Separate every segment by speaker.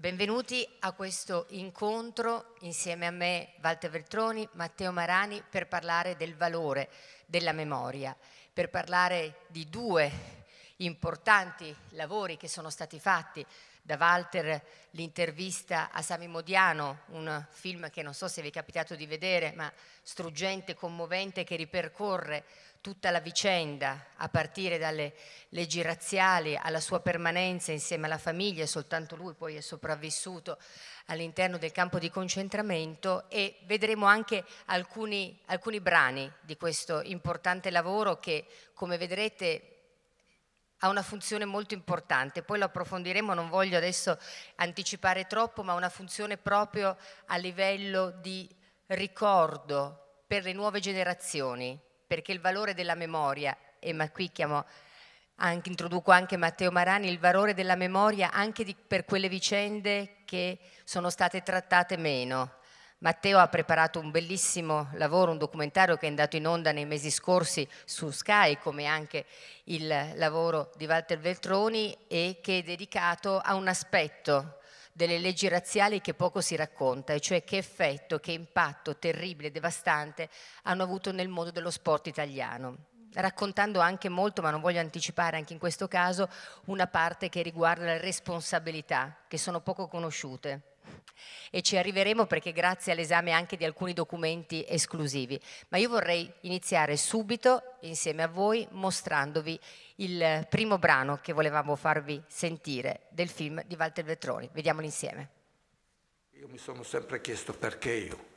Speaker 1: Benvenuti a questo incontro insieme a me Walter Veltroni, Matteo Marani per parlare del valore della memoria, per parlare di due importanti lavori che sono stati fatti da Walter l'intervista a Sami Modiano, un film che non so se vi è capitato di vedere, ma struggente, commovente, che ripercorre tutta la vicenda, a partire dalle leggi razziali alla sua permanenza insieme alla famiglia, soltanto lui poi è sopravvissuto all'interno del campo di concentramento e vedremo anche alcuni, alcuni brani di questo importante lavoro che, come vedrete, ha una funzione molto importante, poi lo approfondiremo, non voglio adesso anticipare troppo, ma ha una funzione proprio a livello di ricordo per le nuove generazioni, perché il valore della memoria, e ma qui chiamo anche, introduco anche Matteo Marani, il valore della memoria anche di, per quelle vicende che sono state trattate meno, Matteo ha preparato un bellissimo lavoro, un documentario che è andato in onda nei mesi scorsi su Sky, come anche il lavoro di Walter Veltroni, e che è dedicato a un aspetto delle leggi razziali che poco si racconta, e cioè che effetto, che impatto terribile devastante hanno avuto nel mondo dello sport italiano raccontando anche molto, ma non voglio anticipare anche in questo caso, una parte che riguarda le responsabilità, che sono poco conosciute e ci arriveremo perché grazie all'esame anche di alcuni documenti esclusivi. Ma io vorrei iniziare subito insieme a voi mostrandovi il primo brano che volevamo farvi sentire del film di Walter Vetroni. Vediamolo insieme.
Speaker 2: Io mi sono sempre chiesto perché io.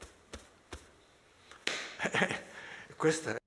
Speaker 2: Questa è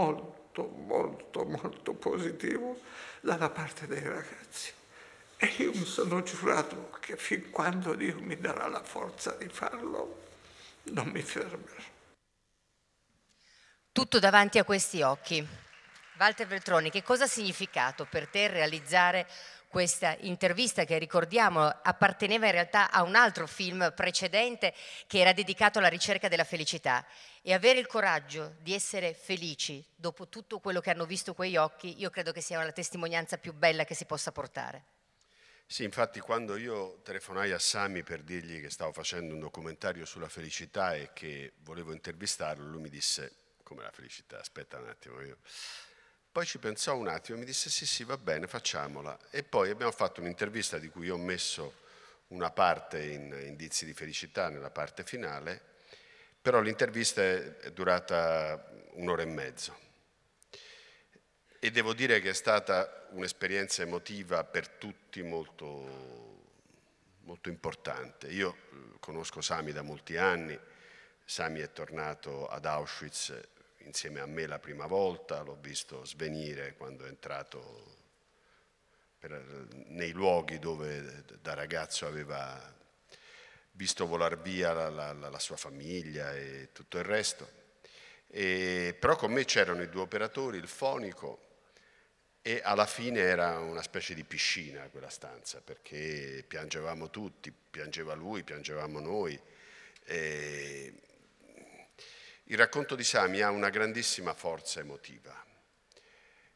Speaker 2: molto, molto, molto positivo dalla parte dei ragazzi. E io mi sono giurato che fin quando Dio
Speaker 1: mi darà la forza di farlo,
Speaker 2: non mi fermerò.
Speaker 1: Tutto davanti a questi occhi. Walter Veltroni, che cosa ha significato per te realizzare questa intervista che ricordiamo apparteneva in realtà a un altro film precedente che era dedicato alla ricerca della felicità e avere il coraggio di essere felici dopo tutto quello che hanno visto quegli occhi, io credo che sia la testimonianza più bella che si possa portare.
Speaker 3: Sì, infatti quando io telefonai a Sami per dirgli che stavo facendo un documentario sulla felicità e che volevo intervistarlo, lui mi disse, come la felicità, aspetta un attimo, io poi ci pensò un attimo e mi disse sì sì va bene facciamola e poi abbiamo fatto un'intervista di cui ho messo una parte in indizi di felicità nella parte finale, però l'intervista è durata un'ora e mezzo e devo dire che è stata un'esperienza emotiva per tutti molto, molto importante. Io eh, conosco Sami da molti anni, Sami è tornato ad Auschwitz insieme a me la prima volta, l'ho visto svenire quando è entrato per, nei luoghi dove da ragazzo aveva visto volare via la, la, la, sua famiglia e tutto il resto. E, però con me c'erano i due operatori, il fonico e alla fine era una specie di piscina quella stanza perché piangevamo tutti, piangeva lui, piangevamo noi. E, il racconto di Sami ha una grandissima forza emotiva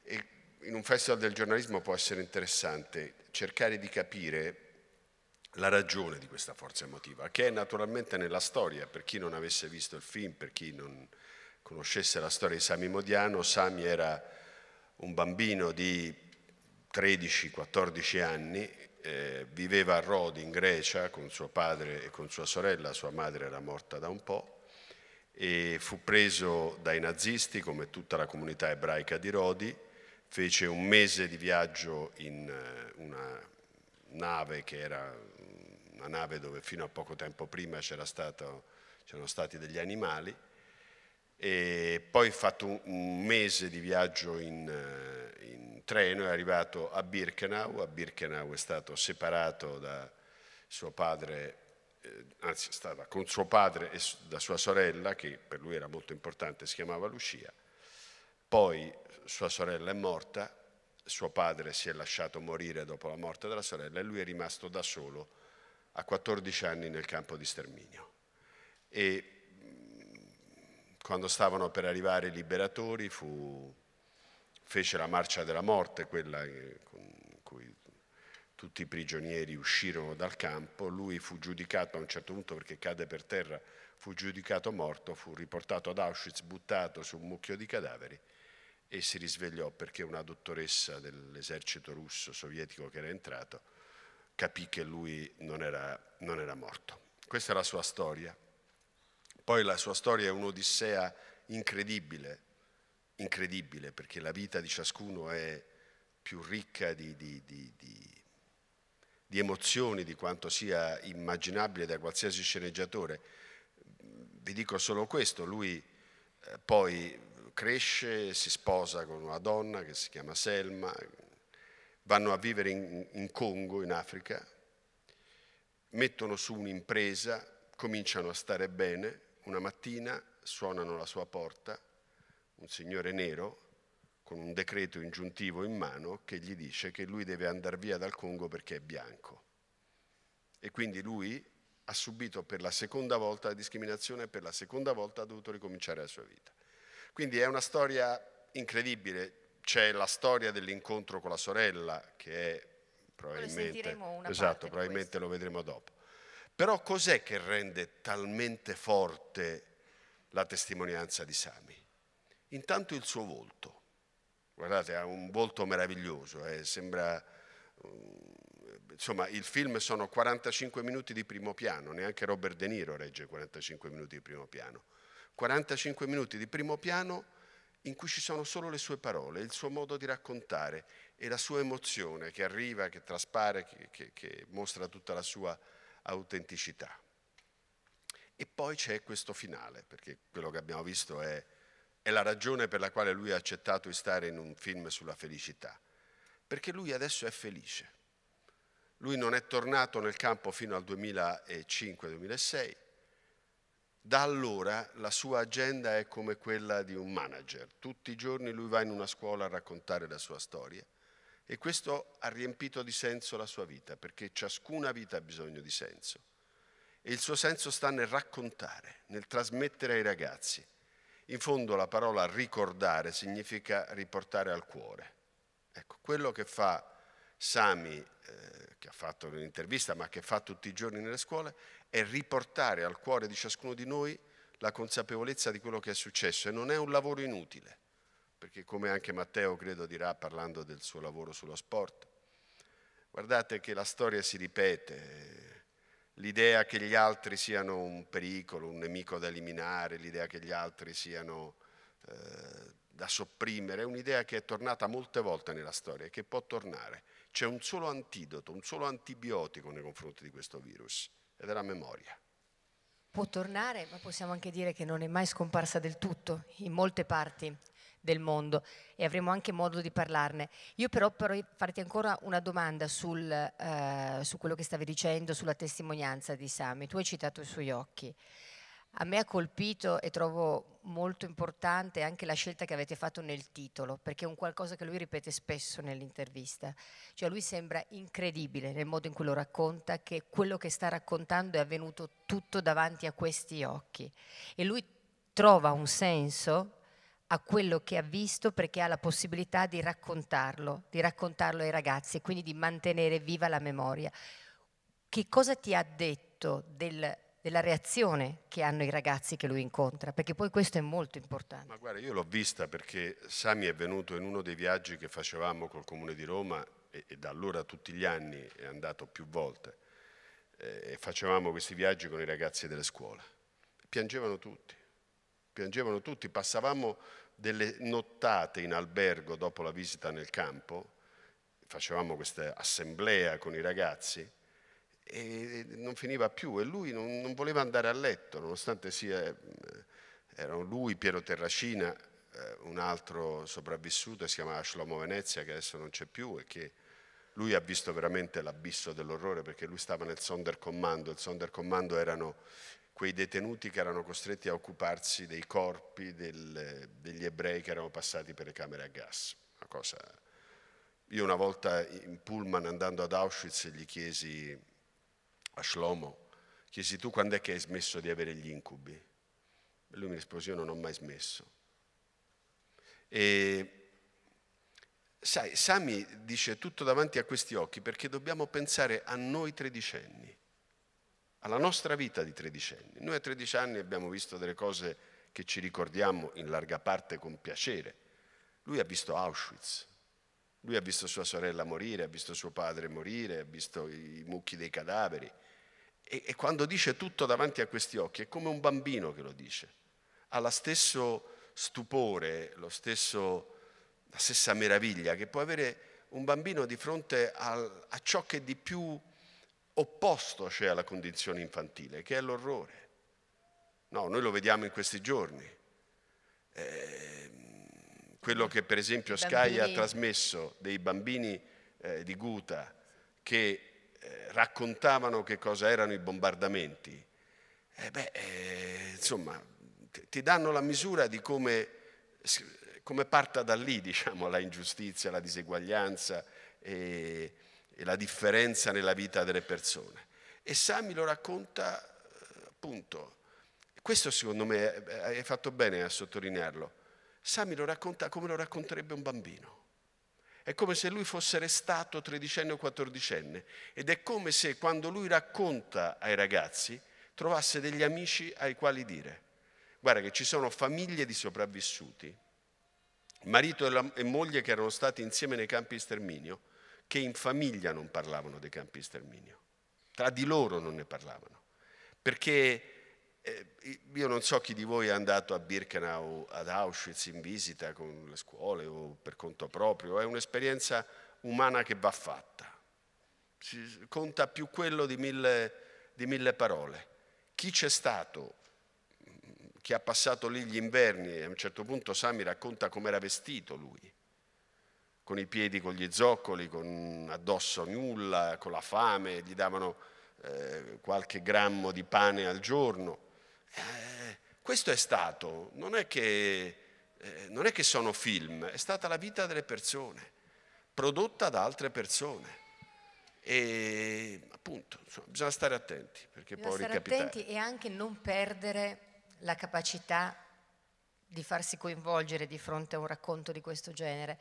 Speaker 3: e in un festival del giornalismo può essere interessante cercare di capire la ragione di questa forza emotiva, che è naturalmente nella storia, per chi non avesse visto il film, per chi non conoscesse la storia di Sami Modiano, Sami era un bambino di 13-14 anni, eh, viveva a Rodi in Grecia con suo padre e con sua sorella, sua madre era morta da un po', e fu preso dai nazisti come tutta la comunità ebraica di Rodi, fece un mese di viaggio in eh, una nave che era una nave dove fino a poco tempo prima c'erano stati degli animali e poi fatto un mese di viaggio in, eh, in, treno è arrivato a Birkenau, a Birkenau è stato separato da suo padre eh, anzi stava con suo padre e da sua sorella, che per lui era molto importante, si chiamava Lucia. Poi sua sorella è morta, suo padre si è lasciato morire dopo la morte della sorella e lui è rimasto da solo a 14 anni nel campo di sterminio. E mm, quando stavano per arrivare i liberatori fu, fece la marcia della morte, quella eh, con cui tutti i prigionieri uscirono dal campo, lui fu giudicato a un certo punto perché cade per terra, fu giudicato morto, fu riportato ad Auschwitz, buttato su un mucchio di cadaveri e si risvegliò perché una dottoressa dell'esercito russo sovietico che era entrato capì che lui non era, non era morto. Questa è la sua storia. Poi la sua storia è un'odissea incredibile, incredibile perché la vita di ciascuno è più ricca di, di, di, di di emozioni, di quanto sia immaginabile da qualsiasi sceneggiatore. Vi dico solo questo, lui eh, poi cresce, si sposa con una donna che si chiama Selma, vanno a vivere in, in Congo, in Africa, mettono su un'impresa, cominciano a stare bene, una mattina suonano la sua porta, un signore nero, con un decreto ingiuntivo in mano che gli dice che lui deve andare via dal Congo perché è bianco. E quindi lui ha subito per la seconda volta la discriminazione e per la seconda volta ha dovuto ricominciare la sua vita. Quindi è una storia incredibile. C'è la storia dell'incontro con la sorella, che è probabilmente, una esatto, probabilmente lo vedremo dopo. Però cos'è che rende talmente forte la testimonianza di Sami? Intanto il suo volto. Guardate, ha un volto meraviglioso, eh, sembra... Mm, insomma, il film sono 45 minuti di primo piano, neanche Robert De Niro regge 45 minuti di primo piano. 45 minuti di primo piano in cui ci sono solo le sue parole, il suo modo di raccontare e la sua emozione che arriva, che traspare, che, che, che mostra tutta la sua autenticità. E poi c'è questo finale, perché quello che abbiamo visto è è la ragione per la quale lui ha accettato di stare in un film sulla felicità, perché lui adesso è felice. Lui non è tornato nel campo fino al 2005-2006. Da allora la sua agenda è come quella di un manager. Tutti i giorni lui va in una scuola a raccontare la sua storia e questo ha riempito di senso la sua vita, perché ciascuna vita ha bisogno di senso. E il suo senso sta nel raccontare, nel trasmettere ai ragazzi. In fondo la parola ricordare significa riportare al cuore. Ecco, quello che fa Sami, eh, che ha fatto un'intervista ma che fa tutti i giorni nelle scuole, è riportare al cuore di ciascuno di noi la consapevolezza di quello che è successo e non è un lavoro inutile, perché come anche Matteo credo dirà parlando del suo lavoro sullo sport, guardate che la storia si ripete, l'idea che gli altri siano un pericolo, un nemico da eliminare, l'idea che gli altri siano eh, da sopprimere, è un'idea che è tornata molte volte nella storia e che può tornare. C'è un solo antidoto, un solo antibiotico nei confronti di questo virus ed è la memoria.
Speaker 1: Può tornare, ma possiamo anche dire che non è mai scomparsa del tutto. In molte parti del mondo e avremo anche modo di parlarne. Io però vorrei farti ancora una domanda sul, eh, su quello che stavi dicendo, sulla testimonianza di Sami. Tu hai citato i suoi occhi. A me ha colpito e trovo molto importante anche la scelta che avete fatto nel titolo, perché è un qualcosa che lui ripete spesso nell'intervista. Cioè lui sembra incredibile nel modo in cui lo racconta, che quello che sta raccontando è avvenuto tutto davanti a questi occhi. E lui trova un senso a quello che ha visto perché ha la possibilità di raccontarlo, di raccontarlo ai ragazzi e quindi di mantenere viva la memoria. Che cosa ti ha detto del, della reazione che hanno i ragazzi che lui incontra? Perché poi questo è molto importante.
Speaker 3: Ma guarda, io l'ho vista perché Sami è venuto in uno dei viaggi che facevamo col Comune di Roma e, e da allora tutti gli anni è andato più volte. Eh, e facevamo questi viaggi con i ragazzi delle scuole. Piangevano tutti piangevano tutti, passavamo delle nottate in albergo dopo la visita nel campo, facevamo questa assemblea con i ragazzi e non finiva più e lui non, non voleva andare a letto, nonostante sia, eh, erano lui, Piero Terracina, eh, un altro sopravvissuto, si chiamava Shlomo Venezia, che adesso non c'è più e che lui ha visto veramente l'abisso dell'orrore perché lui stava nel Sonderkommando, il Sonderkommando erano quei detenuti che erano costretti a occuparsi dei corpi del, degli ebrei che erano passati per le camere a gas. Una cosa... Io una volta in Pullman andando ad Auschwitz gli chiesi a Shlomo, chiesi tu quando è che hai smesso di avere gli incubi? E lui mi rispose io non ho mai smesso. E sai, Sami dice tutto davanti a questi occhi perché dobbiamo pensare a noi tredicenni alla nostra vita di tredicenni. Noi a tredici anni abbiamo visto delle cose che ci ricordiamo in larga parte con piacere. Lui ha visto Auschwitz, lui ha visto sua sorella morire, ha visto suo padre morire, ha visto i mucchi dei cadaveri. E, e quando dice tutto davanti a questi occhi è come un bambino che lo dice. Ha lo stesso stupore, stesso, la stessa meraviglia che può avere un bambino di fronte al, a ciò che di più opposto cioè alla condizione infantile, che è l'orrore. No, noi lo vediamo in questi giorni. Eh, quello che per esempio Sky ha trasmesso dei bambini eh, di Guta che eh, raccontavano che cosa erano i bombardamenti, eh, beh, eh, insomma, t- ti danno la misura di come, come parta da lì, diciamo, la ingiustizia, la diseguaglianza. E, e la differenza nella vita delle persone. E Sami lo racconta eh, appunto, questo secondo me eh, hai fatto bene a sottolinearlo, Sami lo racconta come lo racconterebbe un bambino. È come se lui fosse restato tredicenne o quattordicenne ed è come se quando lui racconta ai ragazzi trovasse degli amici ai quali dire, guarda che ci sono famiglie di sopravvissuti, marito e moglie che erano stati insieme nei campi di sterminio, che in famiglia non parlavano dei campi di sterminio, tra di loro non ne parlavano, perché eh, io non so chi di voi è andato a Birkenau, ad Auschwitz in visita con le scuole o per conto proprio, è un'esperienza umana che va fatta. Si conta più quello di mille, di mille, parole. Chi c'è stato, mm, chi ha passato lì gli inverni, a un certo punto Sami racconta com'era vestito lui, con i piedi con gli zoccoli, con addosso nulla, con la fame, gli davano eh, qualche grammo di pane al giorno. Eh, questo è stato, non è, che, eh, non è che sono film, è stata la vita delle persone, prodotta da altre persone. E appunto, insomma, bisogna stare attenti perché bisogna può ricapitare.
Speaker 1: attenti e anche non perdere la capacità di farsi coinvolgere di fronte a un racconto di questo genere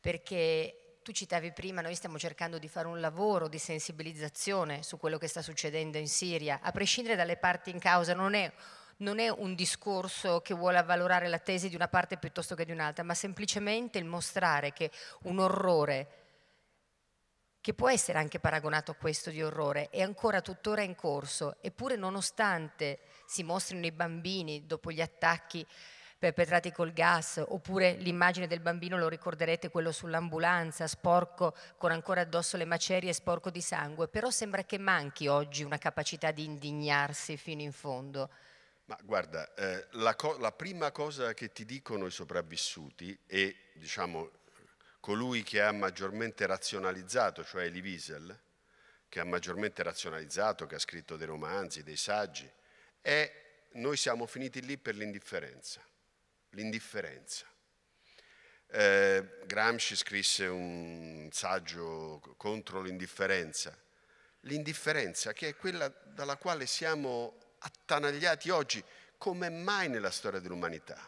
Speaker 1: perché tu citavi prima, noi stiamo cercando di fare un lavoro di sensibilizzazione su quello che sta succedendo in Siria, a prescindere dalle parti in causa, non è, non è un discorso che vuole avvalorare la tesi di una parte piuttosto che di un'altra, ma semplicemente il mostrare che un orrore che può essere anche paragonato a questo di orrore, è ancora tuttora in corso, eppure nonostante si mostrino i bambini dopo gli attacchi perpetrati col gas, oppure l'immagine del bambino, lo ricorderete, quello sull'ambulanza, sporco, con ancora addosso le macerie, sporco di sangue, però sembra che manchi oggi una capacità di indignarsi fino in fondo.
Speaker 3: Ma guarda, eh, la, co- la, prima cosa che ti dicono i sopravvissuti e diciamo colui che ha maggiormente razionalizzato, cioè Elie Wiesel, che ha maggiormente razionalizzato, che ha scritto dei romanzi, dei saggi, è noi siamo finiti lì per l'indifferenza l'indifferenza. Eh, Gramsci scrisse un saggio contro l'indifferenza. L'indifferenza che è quella dalla quale siamo attanagliati oggi, come mai nella storia dell'umanità.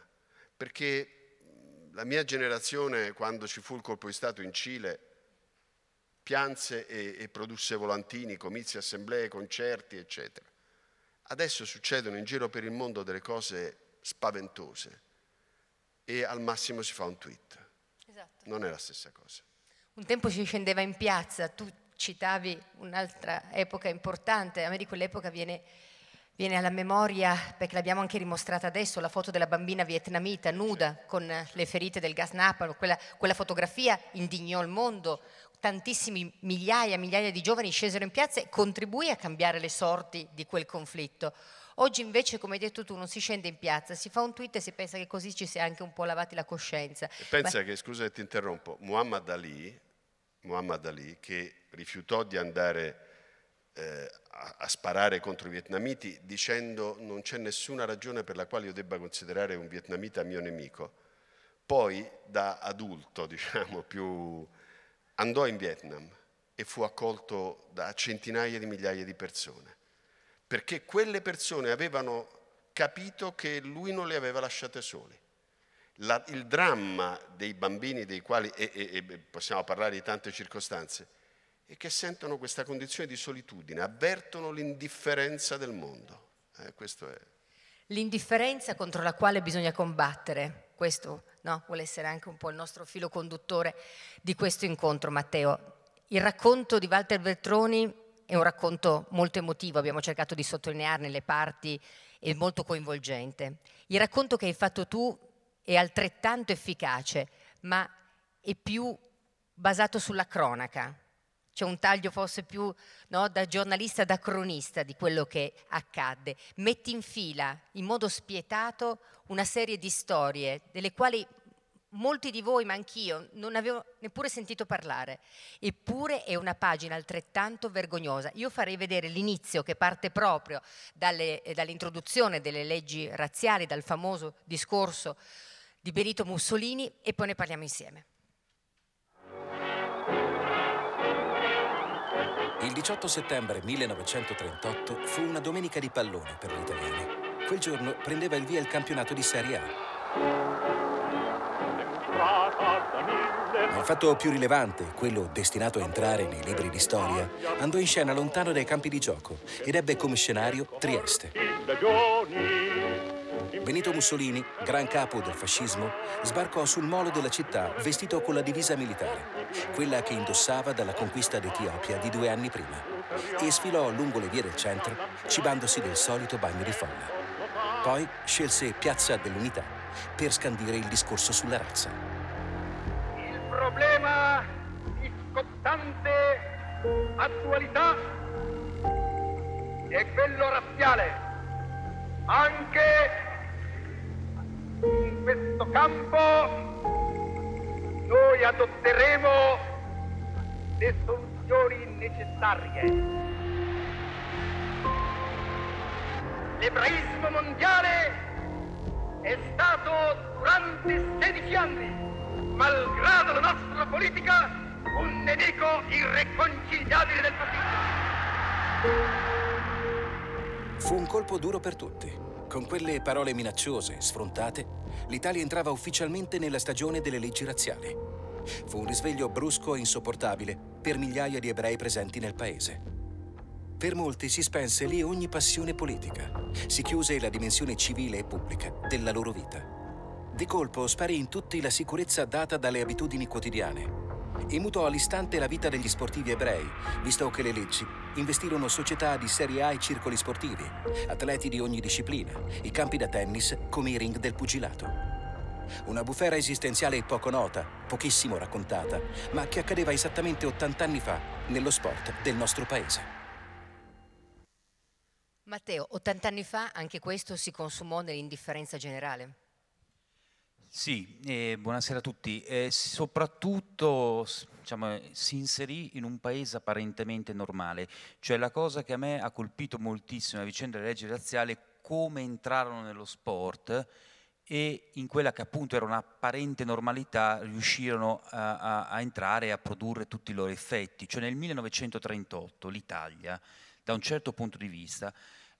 Speaker 3: Perché la mia generazione, quando ci fu il colpo di Stato in Cile, pianse e, e produsse volantini, comizi, assemblee, concerti, eccetera. Adesso succedono in giro per il mondo delle cose spaventose e al massimo si fa un tweet. Esatto. Non è la stessa cosa.
Speaker 1: Un tempo si scendeva in piazza, tu citavi un'altra epoca importante, a me di quell'epoca viene, viene alla memoria, perché l'abbiamo anche rimostrata adesso, la foto della bambina vietnamita nuda con le ferite del gas napalm, quella, quella fotografia indignò il mondo, tantissimi migliaia, e migliaia di giovani scesero in piazza e contribuì a cambiare le sorti di quel conflitto. Oggi invece, come hai detto tu, non si scende in piazza, si fa un tweet e si pensa che così ci si è anche un po' lavati la coscienza. pensa Ma... che,
Speaker 3: scusa che ti interrompo, Muhammad Ali, Muhammad Ali che rifiutò di andare eh, a, a, sparare contro i vietnamiti dicendo non c'è nessuna ragione per la quale io debba considerare un vietnamita mio nemico. Poi da adulto, diciamo, più andò in Vietnam e fu accolto da centinaia di migliaia di persone perché quelle persone avevano capito che lui non le aveva lasciate sole. La, il dramma dei bambini, dei quali, e, e, e possiamo parlare di tante circostanze, è che sentono questa condizione di solitudine, avvertono l'indifferenza del mondo. Eh,
Speaker 1: L'indifferenza contro la quale bisogna combattere, questo no, vuole essere anche un po' il nostro filo conduttore di questo incontro, Matteo. Il racconto di Walter Veltroni è un racconto molto emotivo, abbiamo cercato di sottolinearne le parti e molto coinvolgente. Il racconto che hai fatto tu è altrettanto efficace, ma è più basato sulla cronaca. C'è un taglio forse più no, da giornalista, da cronista di quello che accadde. Metti in fila in modo spietato una serie di storie delle quali molti di voi, ma anch'io, non avevo neppure sentito parlare. Eppure è una pagina altrettanto vergognosa. Io farei vedere l'inizio che parte proprio dalle, eh, dall'introduzione delle leggi razziali, dal famoso discorso di Benito Mussolini e poi ne parliamo insieme.
Speaker 4: Il 18 settembre 1938 fu una domenica di pallone per gli italiani. Quel giorno prendeva il via il campionato di Serie A. Ma il fatto più rilevante, quello destinato a entrare nei libri di storia, andò in scena lontano dai campi di gioco ed ebbe come scenario Trieste. Benito Mussolini, gran capo del fascismo, sbarcò sul molo della città vestito con la divisa militare, quella che indossava dalla conquista d'Etiopia di due anni prima, e sfilò lungo le vie del centro, cibandosi del solito bagno di folla. Poi scelse Piazza dell'Unità per scandire il discorso sulla razza problema di
Speaker 2: scottante attualità è quello razziale. Anche in questo campo noi adotteremo
Speaker 4: le soluzioni necessarie. L'ebraismo mondiale è stato durante 16 anni malgrado la nostra politica, un nemico irreconciliabile del partito. Fu un colpo duro per tutti. Con quelle parole minacciose, sfrontate, l'Italia entrava ufficialmente nella stagione delle leggi razziali. Fu un risveglio brusco e insopportabile per migliaia di ebrei presenti nel paese. Per molti si spense lì ogni passione politica, si chiuse la dimensione civile e pubblica della loro vita. Di colpo sparì in tutti la sicurezza data dalle abitudini quotidiane e mutò all'istante la vita degli sportivi ebrei, visto che le leggi investirono società di Serie A e circoli sportivi, atleti di ogni disciplina, i campi da tennis come i ring del pugilato. Una bufera esistenziale poco nota, pochissimo raccontata, ma che accadeva esattamente 80 anni fa nello sport del nostro paese.
Speaker 1: Matteo, 80 anni fa anche questo si consumò nell'indifferenza generale?
Speaker 5: Sì, eh, buonasera a tutti. Eh, soprattutto diciamo, eh, si inserì in un paese apparentemente normale, cioè la cosa che a me ha colpito moltissimo la vicenda delle leggi razziali è come entrarono nello sport e in quella che appunto era un'apparente normalità riuscirono a, a, a entrare e a produrre tutti i loro effetti. Cioè nel 1938 l'Italia, da un certo punto di vista,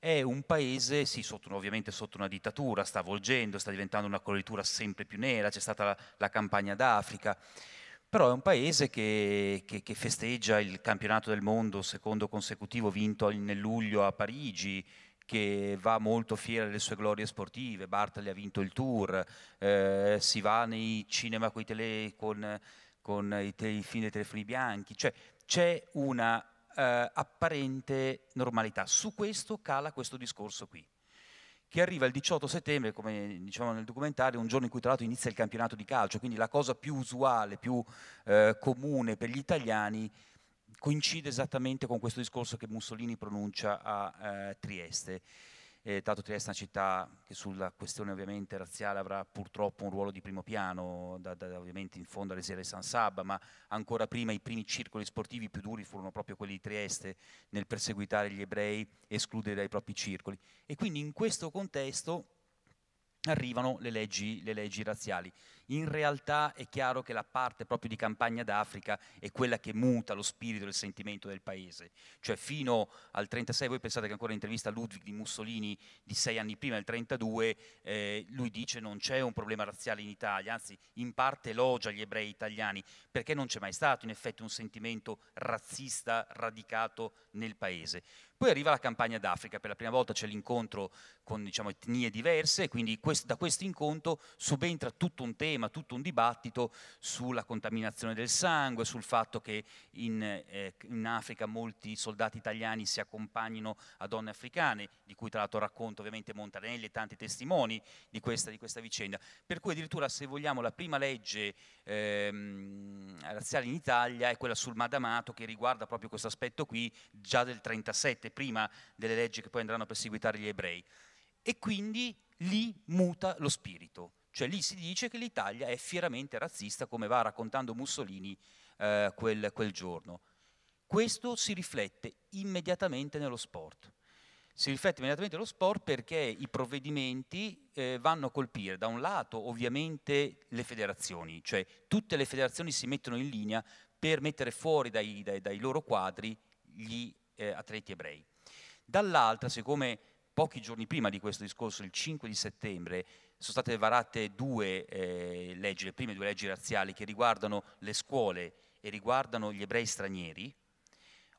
Speaker 5: è un paese, sì, sotto, ovviamente sotto una dittatura, sta avvolgendo, sta diventando una coloritura sempre più nera, c'è stata la, la campagna d'Africa, però è un paese che, che, che, festeggia il campionato del mondo secondo consecutivo vinto nel luglio a Parigi, che va molto fiera delle sue glorie sportive, Bartali ha vinto il tour, eh, si va nei cinema coi tele, con, con i, te, i film dei telefoni bianchi, cioè c'è una eh, apparente normalità. Su questo cala questo discorso qui, che arriva il 18 settembre, come diciamo nel documentario, un giorno in cui tra l'altro inizia il campionato di calcio, quindi la cosa più usuale, più eh, comune per gli italiani coincide esattamente con questo discorso che Mussolini pronuncia a eh, Trieste eh, dato Trieste è una città che sulla questione ovviamente razziale avrà purtroppo un ruolo di primo piano, da, da, ovviamente in fondo alle sere San Sabba, ma ancora prima i primi circoli sportivi più duri furono proprio quelli di Trieste nel perseguitare gli ebrei, escludere dai propri circoli. E quindi in questo contesto arrivano le leggi, le leggi razziali in realtà è chiaro che la parte proprio di campagna d'Africa è quella che muta lo spirito e il sentimento del paese. Cioè fino al 1936, voi pensate che ancora l'intervista a Ludwig di Mussolini di sei anni prima, il 32, eh, lui dice non c'è un problema razziale in Italia, anzi in parte elogia gli ebrei italiani, perché non c'è mai stato in effetti un sentimento razzista radicato nel paese. Poi arriva la campagna d'Africa, per la prima volta c'è l'incontro con diciamo, etnie diverse, quindi quest- da questo incontro subentra tutto un tema tema, tutto un dibattito sulla contaminazione del sangue, sul fatto che in, eh, in Africa molti soldati italiani si accompagnino a donne africane, di cui tra l'altro racconto ovviamente Montanelli e tanti testimoni di questa, di questa vicenda. Per cui addirittura se vogliamo la prima legge ehm, razziale in Italia è quella sul madamato che riguarda proprio questo aspetto qui, già del 37, prima delle leggi che poi andranno a perseguitare gli ebrei. E quindi lì muta lo spirito. Cioè lì si dice che l'Italia è fieramente razzista, come va raccontando Mussolini eh, quel, quel giorno. Questo si riflette immediatamente nello sport. Si riflette immediatamente nello sport perché i provvedimenti eh, vanno a colpire da un lato ovviamente le federazioni, cioè tutte le federazioni si mettono in linea per mettere fuori dai, dai, dai loro quadri gli eh, atleti ebrei. Dall'altra, siccome pochi giorni prima di questo discorso, il 5 di settembre, sono state varate due eh, leggi, le prime due leggi razziali che riguardano le scuole e riguardano gli ebrei stranieri.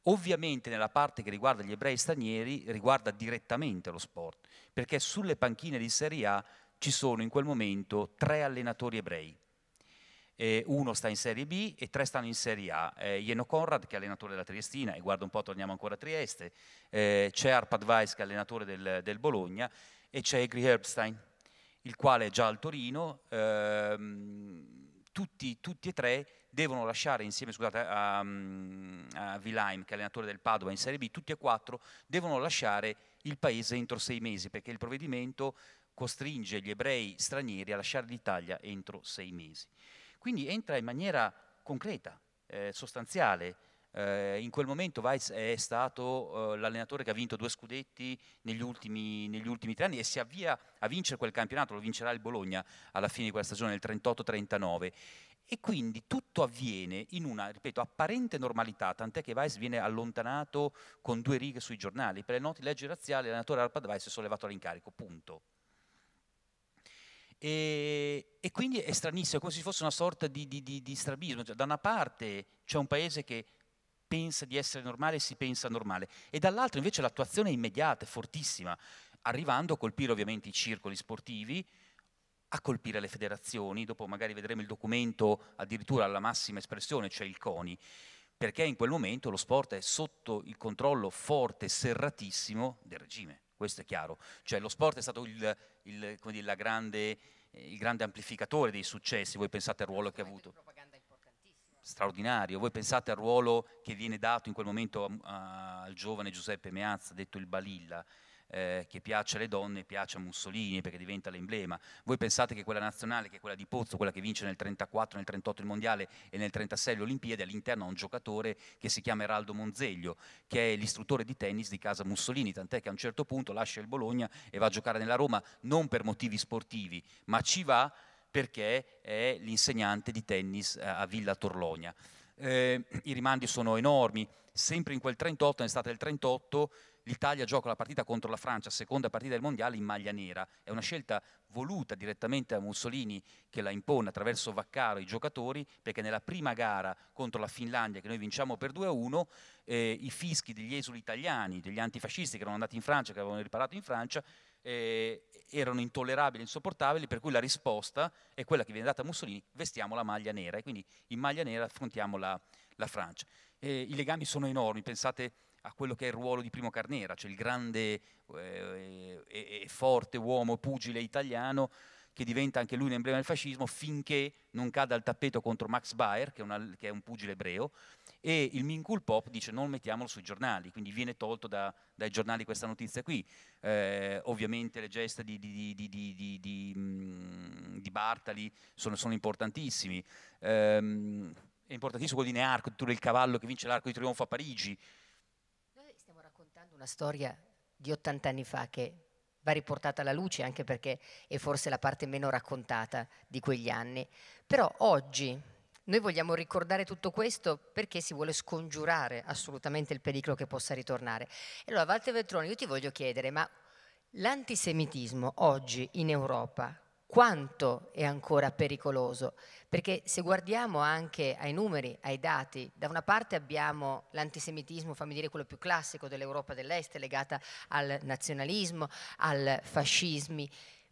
Speaker 5: Ovviamente nella parte che riguarda gli ebrei stranieri riguarda direttamente lo sport, perché sulle panchine di Serie A ci sono in quel momento tre allenatori ebrei, eh, uno sta in Serie B e tre stanno in Serie A. Eh, Conrad, che è allenatore della Triestina, e guarda un po', torniamo ancora a Trieste, eh, c'è Arpad Weiss, che è allenatore del, del Bologna, e c'è Egri Herbstein, il quale è già al Torino. Ehm, tutti, tutti, e tre devono lasciare insieme, scusate, a, a Vilaim, che è allenatore del Padova in Serie B, tutti e quattro devono lasciare il paese entro sei mesi, perché il provvedimento costringe gli ebrei stranieri a lasciare l'Italia entro sei mesi. Quindi entra in maniera concreta, eh, sostanziale. Eh, in quel momento Weiss è stato eh, l'allenatore che ha vinto due scudetti negli ultimi, negli ultimi, tre anni e si avvia a vincere quel campionato, lo vincerà il Bologna alla fine di quella stagione, nel 38-39. E quindi tutto avviene in una, ripeto, apparente normalità, tant'è che Weiss viene allontanato con due righe sui giornali. Per le note legge razziale l'allenatore Arpad Weiss è sollevato all'incarico, punto. E, e, quindi è stranissimo, è come se ci fosse una sorta di, di, di, di strabismo. Cioè, da una parte c'è un paese che pensa di essere normale e si pensa normale, e dall'altra invece l'attuazione è immediata, è fortissima, arrivando a colpire ovviamente i circoli sportivi, a colpire le federazioni, dopo magari vedremo il documento addirittura alla massima espressione, cioè il CONI, perché in quel momento lo sport è sotto il controllo forte, serratissimo del regime. Questo è chiaro. Cioè lo sport è stato il, il, dire, grande, il grande, amplificatore dei successi, voi pensate al ruolo che ha avuto. Straordinario, voi pensate al ruolo che viene dato in quel momento a, a, al giovane Giuseppe Meazza, detto il Balilla, eh, che piace alle donne, piace a Mussolini perché diventa l'emblema. Voi pensate che quella nazionale, che è quella di Pozzo, quella che vince nel 34, nel 38 il mondiale e nel 36 le Olimpiadi, all'interno ha un giocatore che si chiama Eraldo Monzeglio, che è l'istruttore di tennis di casa Mussolini, tant'è che a un certo punto lascia il Bologna e va a giocare nella Roma non per motivi sportivi, ma ci va perché è l'insegnante di tennis eh, a Villa Torlonia. Eh, I rimandi sono enormi, sempre in quel 38, nell'estate del 38, l'Italia gioca la partita contro la Francia, seconda partita del mondiale in maglia nera. È una scelta voluta direttamente da Mussolini che la impone attraverso Vaccaro i giocatori perché nella prima gara contro la Finlandia che noi vinciamo per 2-1 eh, i fischi degli esuli italiani, degli antifascisti che erano andati in Francia, che avevano riparato in Francia, eh, erano intollerabili, insopportabili, per cui la risposta è quella che viene data a Mussolini, vestiamo la maglia nera e quindi in maglia nera affrontiamo la, la Francia. Eh, I legami sono enormi, pensate a quello che è il ruolo di Primo Carnera, cioè il grande eh, e eh, forte uomo pugile italiano che diventa anche lui un emblema del fascismo finché non cade al tappeto contro Max Baer, che è, che è un pugile ebreo, e il Minkul Pop dice non mettiamolo sui giornali, quindi viene tolto da, dai giornali questa notizia qui. Eh, ovviamente le gesta di, di, di, di mm, Bartali sono, sono importantissime. Eh, è importantissimo quello di Nearco, il cavallo che vince l'arco di trionfo a Parigi,
Speaker 1: una storia di 80 anni fa che va riportata alla luce anche perché è forse la parte meno raccontata di quegli anni. Però oggi noi vogliamo ricordare tutto questo perché si vuole scongiurare assolutamente il pericolo che possa ritornare. E allora Walter Veltroni, io ti voglio chiedere, ma l'antisemitismo oggi in Europa quanto è ancora pericoloso, perché se guardiamo anche ai numeri, ai dati, da una parte abbiamo l'antisemitismo, fammi dire quello più classico dell'Europa dell'Est, legata al nazionalismo, al fascismo,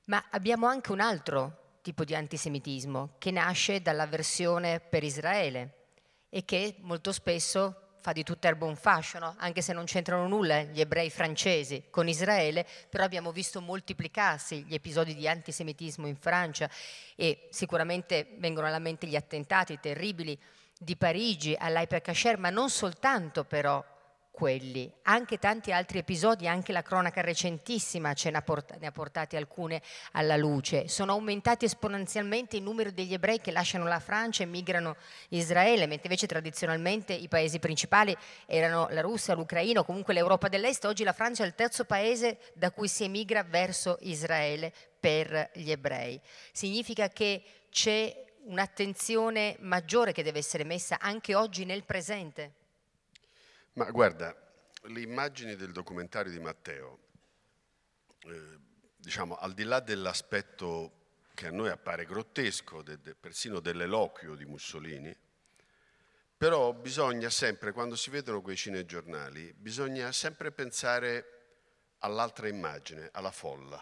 Speaker 1: ma abbiamo anche un altro tipo di antisemitismo che nasce dall'avversione per Israele e che molto spesso fa di tutto erba un fascio, no? anche se non c'entrano nulla gli ebrei francesi con Israele, però abbiamo visto moltiplicarsi gli episodi di antisemitismo in Francia e sicuramente vengono alla mente gli attentati terribili di Parigi all'Hyper Cacher, ma non soltanto però quelli. Anche tanti altri episodi, anche la cronaca recentissima ce ne ha, port- ne ha portati alcune alla luce. Sono aumentati esponenzialmente il numero degli ebrei che lasciano la Francia e migrano in Israele, mentre invece tradizionalmente i paesi principali erano la Russia, l'Ucraina, o comunque l'Europa dell'Est. Oggi la Francia è il terzo paese da cui si emigra verso Israele per gli ebrei. Significa che c'è un'attenzione maggiore che deve essere messa anche oggi nel presente
Speaker 3: ma guarda, le immagini del documentario di Matteo, eh, diciamo, al di là dell'aspetto che a noi appare grottesco, de, de, persino dell'eloquio di Mussolini, però bisogna sempre, quando si vedono quei cinegiornali, bisogna sempre pensare all'altra immagine, alla folla.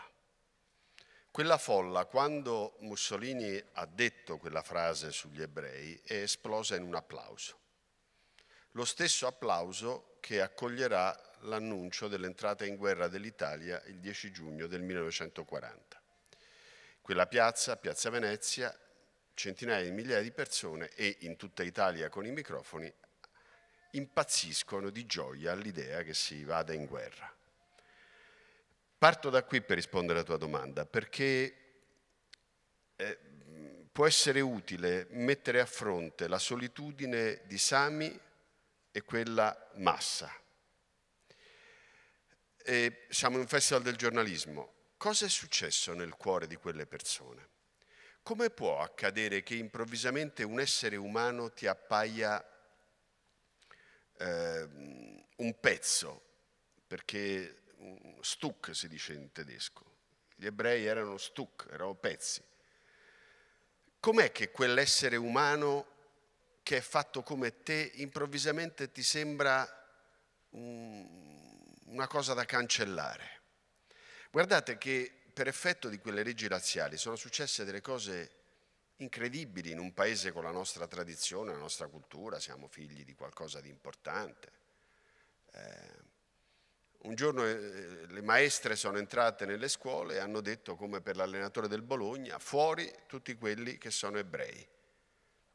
Speaker 3: Quella folla, quando Mussolini ha detto quella frase sugli ebrei, è esplosa in un applauso lo stesso applauso che accoglierà l'annuncio dell'entrata in guerra dell'Italia il 10 giugno del 1940. Quella piazza, Piazza Venezia, centinaia di migliaia di persone e in tutta Italia con i microfoni impazziscono di gioia all'idea che si vada in guerra. Parto da qui per rispondere alla tua domanda, perché eh, può essere utile mettere a fronte la solitudine di Sami e quella massa. E siamo in un festival del giornalismo. Cosa è successo nel cuore di quelle persone? Come può accadere che improvvisamente un essere umano ti appaia eh, un pezzo? Perché mm, stuck si dice in tedesco. Gli ebrei erano stuck, erano pezzi. Com'è che quell'essere umano che è fatto come te improvvisamente ti sembra un, una cosa da cancellare. Guardate che per effetto di quelle leggi razziali sono successe delle cose incredibili in un paese con la nostra tradizione, la nostra cultura, siamo figli di qualcosa di importante. Eh, un giorno eh, le maestre sono entrate nelle scuole e hanno detto, come per l'allenatore del Bologna, fuori tutti quelli che sono ebrei,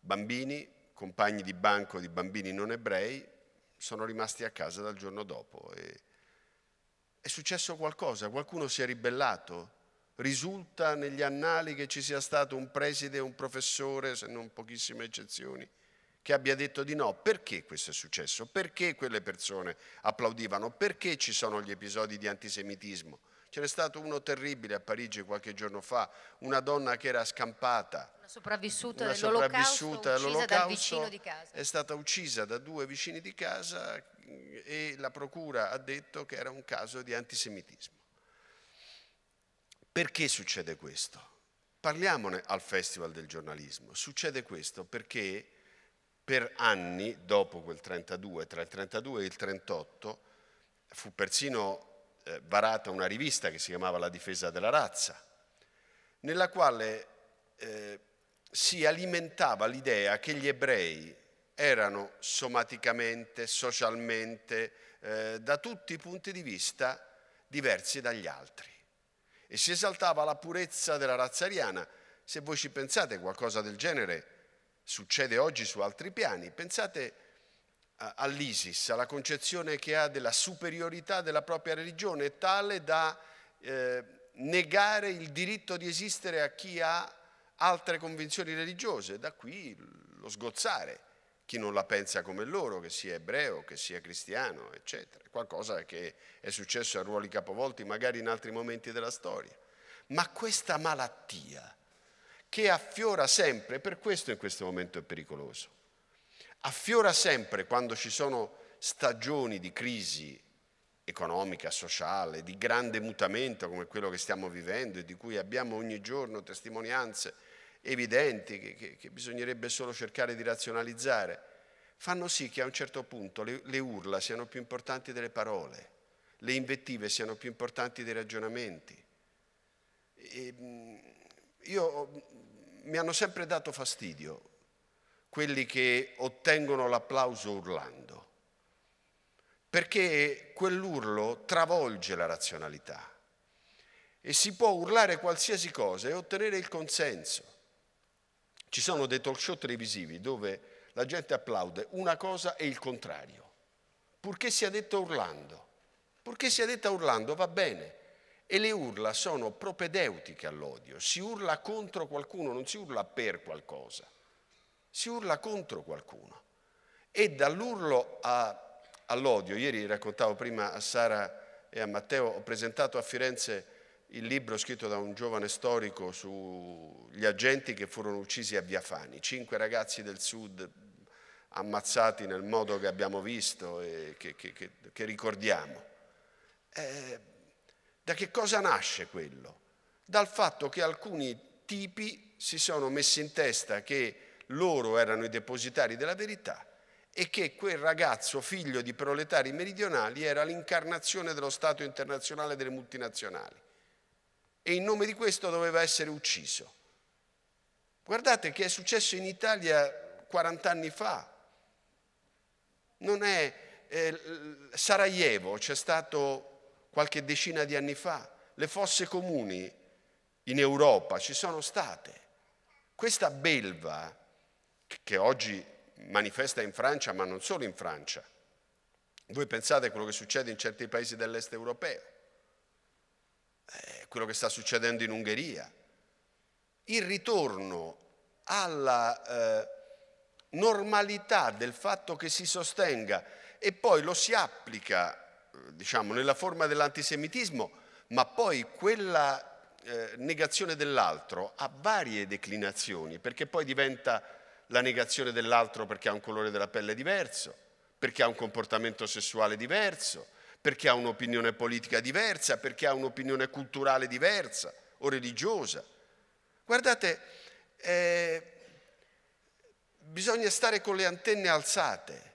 Speaker 3: bambini, compagni di banco di bambini non ebrei sono rimasti a casa dal giorno dopo. E è successo qualcosa, qualcuno si è ribellato. Risulta negli annali che ci sia stato un preside, un professore, se non pochissime eccezioni, che abbia detto di no. Perché questo è successo? Perché quelle persone applaudivano? Perché ci sono gli episodi di antisemitismo? Ce n'è stato uno terribile a Parigi qualche giorno fa, una donna che era scampata,
Speaker 1: una sopravvissuta, una sopravvissuta all'olocausto, è
Speaker 3: stata uccisa da due vicini di casa mm, e la procura ha detto che era un caso di antisemitismo. Perché succede questo? Parliamone al Festival del giornalismo. Succede questo perché per anni, dopo quel 32, tra il 32 e il 38, fu persino eh, varata una rivista che si chiamava La difesa della razza, nella quale eh, si alimentava l'idea che gli ebrei erano somaticamente, socialmente, eh, da tutti i punti di vista diversi dagli altri. E si esaltava la purezza della razza ariana. Se voi ci pensate, qualcosa del genere succede oggi su altri piani. Pensate all'ISIS, alla concezione che ha della superiorità della propria religione, tale da eh, negare il diritto di esistere a chi ha altre convinzioni religiose, da qui lo sgozzare, chi non la pensa come loro, che sia ebreo, che sia cristiano, eccetera, qualcosa che è successo a ruoli capovolti magari in altri momenti della storia. Ma questa malattia che affiora sempre, per questo in questo momento è pericoloso, affiora sempre quando ci sono stagioni di crisi economica, sociale, di grande mutamento come quello che stiamo vivendo e di cui abbiamo ogni giorno testimonianze evidenti che, che, che bisognerebbe solo cercare di razionalizzare, fanno sì che a un certo punto le, le urla siano più importanti delle parole, le invettive siano più importanti dei ragionamenti.
Speaker 2: E, mm, io, mm,
Speaker 3: mi hanno sempre dato fastidio quelli che ottengono l'applauso urlando, perché quell'urlo travolge la razionalità e si può urlare qualsiasi cosa e ottenere il consenso. Ci sono dei talk show televisivi dove la gente applaude una cosa e il contrario, purché sia detta urlando. Purché sia detta urlando va bene. E le urla sono propedeutiche all'odio, si urla contro qualcuno, non si urla per qualcosa si urla contro qualcuno. E dall'urlo a, all'odio, ieri raccontavo prima a Sara e a Matteo, ho presentato a Firenze il libro scritto da un giovane storico sugli agenti che furono uccisi a Viafani, cinque ragazzi del sud ammazzati nel modo che abbiamo visto e che, che, che, che ricordiamo.
Speaker 2: Eh, da che
Speaker 3: cosa nasce quello? Dal fatto che alcuni tipi si sono messi in testa che loro erano i depositari della verità e che quel ragazzo figlio di proletari meridionali era l'incarnazione dello Stato internazionale delle multinazionali e in nome di questo doveva essere ucciso. Guardate che è successo in Italia 40 anni fa. Non è eh, Sarajevo, c'è stato qualche decina di anni fa, le fosse comuni in Europa ci sono state. Questa belva che oggi manifesta in Francia, ma non solo in Francia. Voi pensate a quello che succede in certi paesi dell'est europeo, eh, quello che sta succedendo in Ungheria, il ritorno alla eh, normalità del fatto che si sostenga e poi lo si applica, eh, diciamo, nella forma dell'antisemitismo, ma poi quella eh, negazione dell'altro ha varie declinazioni, perché poi diventa la negazione dell'altro perché ha un colore della pelle diverso, perché ha un comportamento sessuale diverso, perché ha un'opinione politica diversa, perché ha un'opinione culturale diversa o religiosa. Guardate, eh, bisogna stare con le antenne alzate,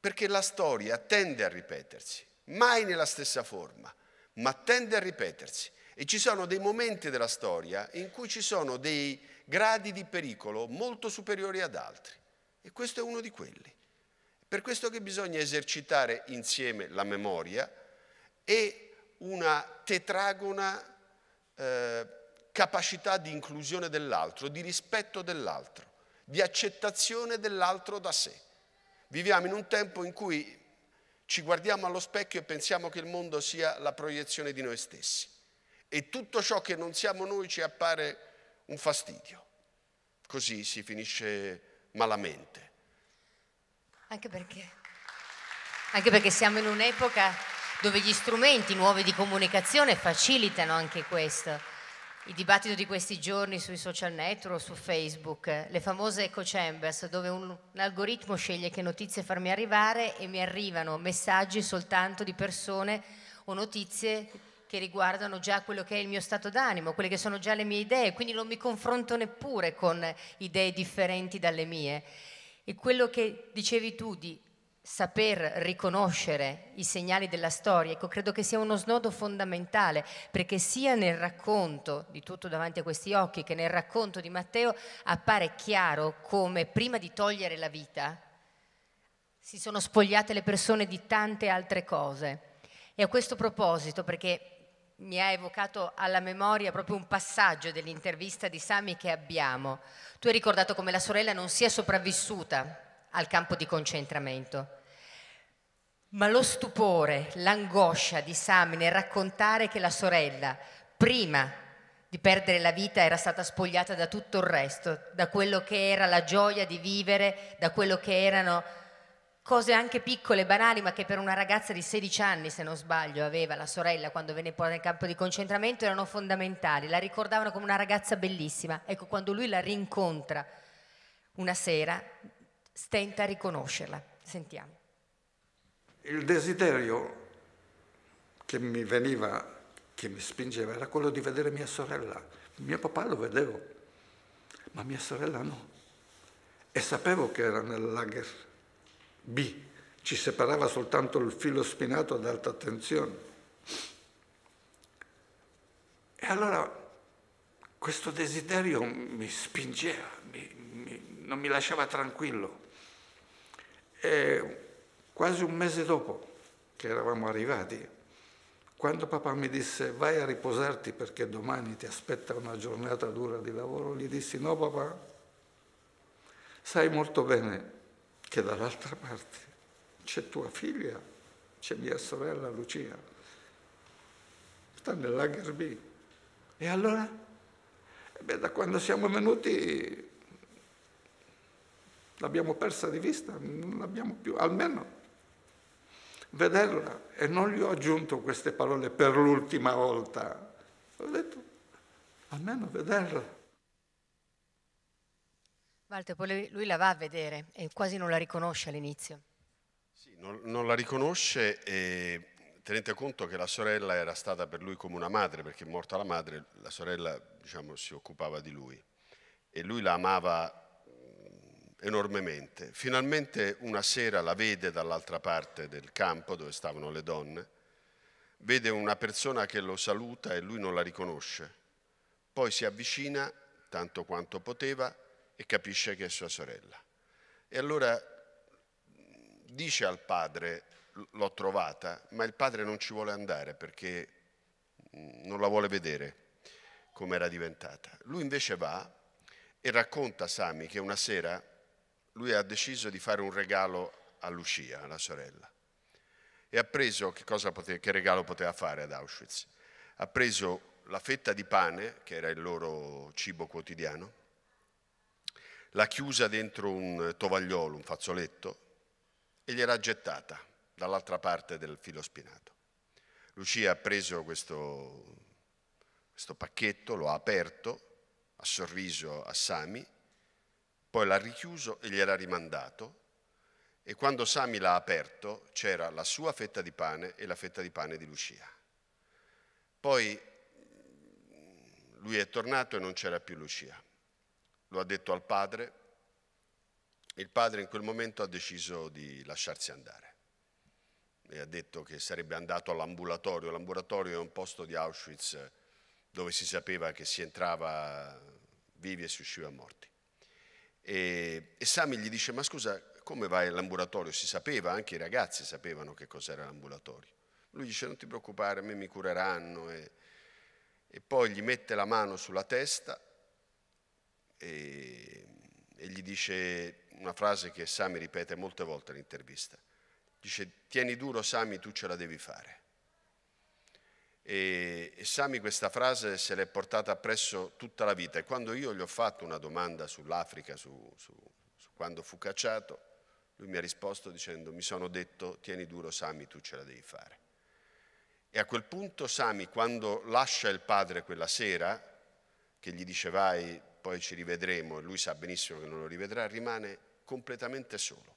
Speaker 3: perché la storia tende a ripetersi, mai nella stessa forma, ma tende a ripetersi. E ci sono dei momenti della storia in cui ci sono dei, gradi di pericolo molto superiori ad altri. E questo è uno di quelli. Per questo che bisogna esercitare insieme la memoria e una tetragona eh, capacità di inclusione dell'altro, di rispetto dell'altro, di accettazione dell'altro da sé. Viviamo in un tempo in cui ci guardiamo allo specchio e pensiamo che il mondo sia la proiezione di noi stessi e tutto ciò che non siamo noi ci appare un fastidio. Così si finisce malamente.
Speaker 1: Anche perché, anche perché siamo in un'epoca dove gli strumenti nuovi di comunicazione facilitano anche questo. Il dibattito di questi giorni sui social network, su Facebook, le famose echo chambers dove un, un algoritmo sceglie che notizie farmi arrivare e mi arrivano messaggi soltanto di persone o notizie che riguardano già quello che è il mio stato d'animo, quelle che sono già le mie idee, quindi non mi confronto neppure con idee differenti dalle mie. E quello che dicevi tu di saper riconoscere i segnali della storia, ecco, credo che sia uno snodo fondamentale, perché sia nel racconto di tutto davanti a questi occhi che nel racconto di Matteo appare chiaro come prima di togliere la vita si sono spogliate le persone di tante altre cose. E a questo proposito, perché mi ha evocato alla memoria proprio un passaggio dell'intervista di Sami che abbiamo. Tu hai ricordato come la sorella non sia sopravvissuta al campo di concentramento. Ma lo stupore, l'angoscia di Sami nel raccontare che la sorella, prima di perdere la vita, era stata spogliata da tutto il resto, da quello che era la gioia di vivere, da quello che erano cose anche piccole, banali, ma che per una ragazza di 16 anni, se non sbaglio, aveva la sorella quando venne poi nel campo di concentramento, erano fondamentali, la ricordavano come una ragazza bellissima. Ecco, quando lui la rincontra una sera, stenta a riconoscerla. Sentiamo.
Speaker 2: Il desiderio che mi veniva, che mi spingeva, era quello di vedere mia sorella. Mio papà lo vedevo, ma mia sorella no. E sapevo che era nel lager B. Ci separava soltanto il filo spinato ad alta tensione. E allora questo desiderio mi spingeva, mi, mi, non mi lasciava tranquillo. E quasi un mese dopo che eravamo arrivati, quando papà mi disse vai a riposarti perché domani ti aspetta una giornata dura di lavoro, gli dissi no papà, sai molto bene che dall'altra parte c'è tua figlia, c'è mia sorella Lucia, sta nell'Hanger B. E allora? E beh, da quando siamo venuti l'abbiamo persa di vista, non l'abbiamo più, almeno vederla. E non gli ho aggiunto queste parole per l'ultima volta, ho detto almeno vederla
Speaker 1: Walter, poi lui, la va a vedere e quasi non la riconosce all'inizio.
Speaker 3: Sì, non, non la riconosce e tenete conto che la sorella era stata per lui come una madre, perché morta la madre, la sorella diciamo, si occupava di lui e lui la amava mm, enormemente. Finalmente una sera la vede dall'altra parte del campo dove stavano le donne, vede una persona che lo saluta e lui non la riconosce, poi si avvicina tanto quanto poteva e capisce che è sua sorella. E allora dice al padre, l'ho trovata, ma il padre non ci vuole andare perché mm, non la vuole vedere come era diventata. Lui invece va e racconta a Sami che una sera lui ha deciso di fare un regalo a Lucia, alla sorella, e ha preso che, poteva, che regalo poteva fare ad Auschwitz. Ha preso la fetta di pane, che era il loro cibo quotidiano, l'ha chiusa dentro un tovagliolo, un fazzoletto, e gliel'ha gettata dall'altra parte del filo spinato. Lucia ha preso questo, questo pacchetto, lo ha aperto, ha sorriso a Sami, poi l'ha richiuso e gliel'ha rimandato e quando Sami l'ha aperto c'era la sua fetta di pane e la fetta di pane di Lucia. Poi mm, lui è tornato e non c'era più Lucia lo ha detto al padre il padre in quel momento ha deciso di lasciarsi andare e ha detto che sarebbe andato all'ambulatorio. L'ambulatorio è un posto di Auschwitz dove si sapeva che si entrava vivi e si usciva morti. E, e Sami gli dice, ma scusa, come vai all'ambulatorio? Si sapeva, anche i ragazzi sapevano che cos'era l'ambulatorio. Lui dice, non ti preoccupare, a me mi cureranno. E, e poi gli mette la mano sulla testa e, e gli dice una frase che Sami ripete molte volte all'intervista. Dice, tieni duro Sami, tu ce la devi fare. E, e Sami questa frase se l'è portata appresso tutta la vita e quando io gli ho fatto una domanda sull'Africa, su, su, su quando fu cacciato, lui mi ha risposto dicendo, mi sono detto, tieni duro Sami, tu ce la devi fare. E a quel punto Sami, quando lascia il padre quella sera, che gli dice vai, poi ci rivedremo e lui sa benissimo che non lo rivedrà, rimane completamente solo.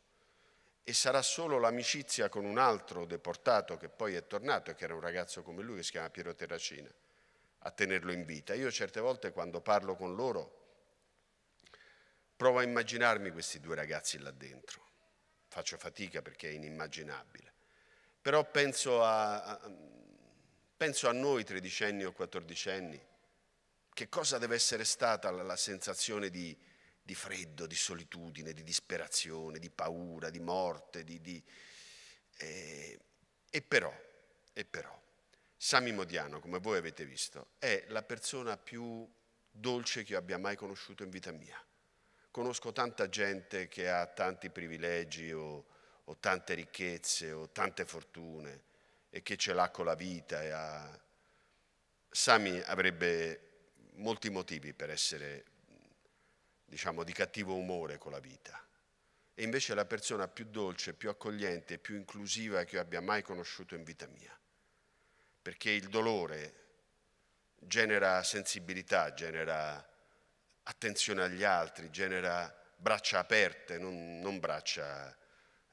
Speaker 3: E sarà solo l'amicizia con un altro deportato che poi è tornato e che era un ragazzo come lui che si chiama Piero Terracina a tenerlo in vita. Io certe volte quando parlo con loro provo a immaginarmi questi due ragazzi là dentro. Faccio fatica perché è inimmaginabile. Però penso a, a, penso a noi tredicenni o quattordicenni che cosa deve essere stata la, sensazione di, di, freddo, di solitudine, di disperazione, di paura, di morte, di, di, eh, e però, e però, Sami Modiano, come voi avete visto, è la persona più dolce che io abbia mai conosciuto in vita mia. Conosco tanta gente che ha tanti privilegi o, o tante ricchezze o tante fortune e che ce l'ha con la vita. Ha... Sami avrebbe molti motivi per essere, diciamo, di cattivo umore con la vita. E invece la persona più dolce, più accogliente, più inclusiva che io abbia mai conosciuto in vita mia. Perché il dolore genera sensibilità, genera attenzione agli altri, genera braccia aperte, non, non braccia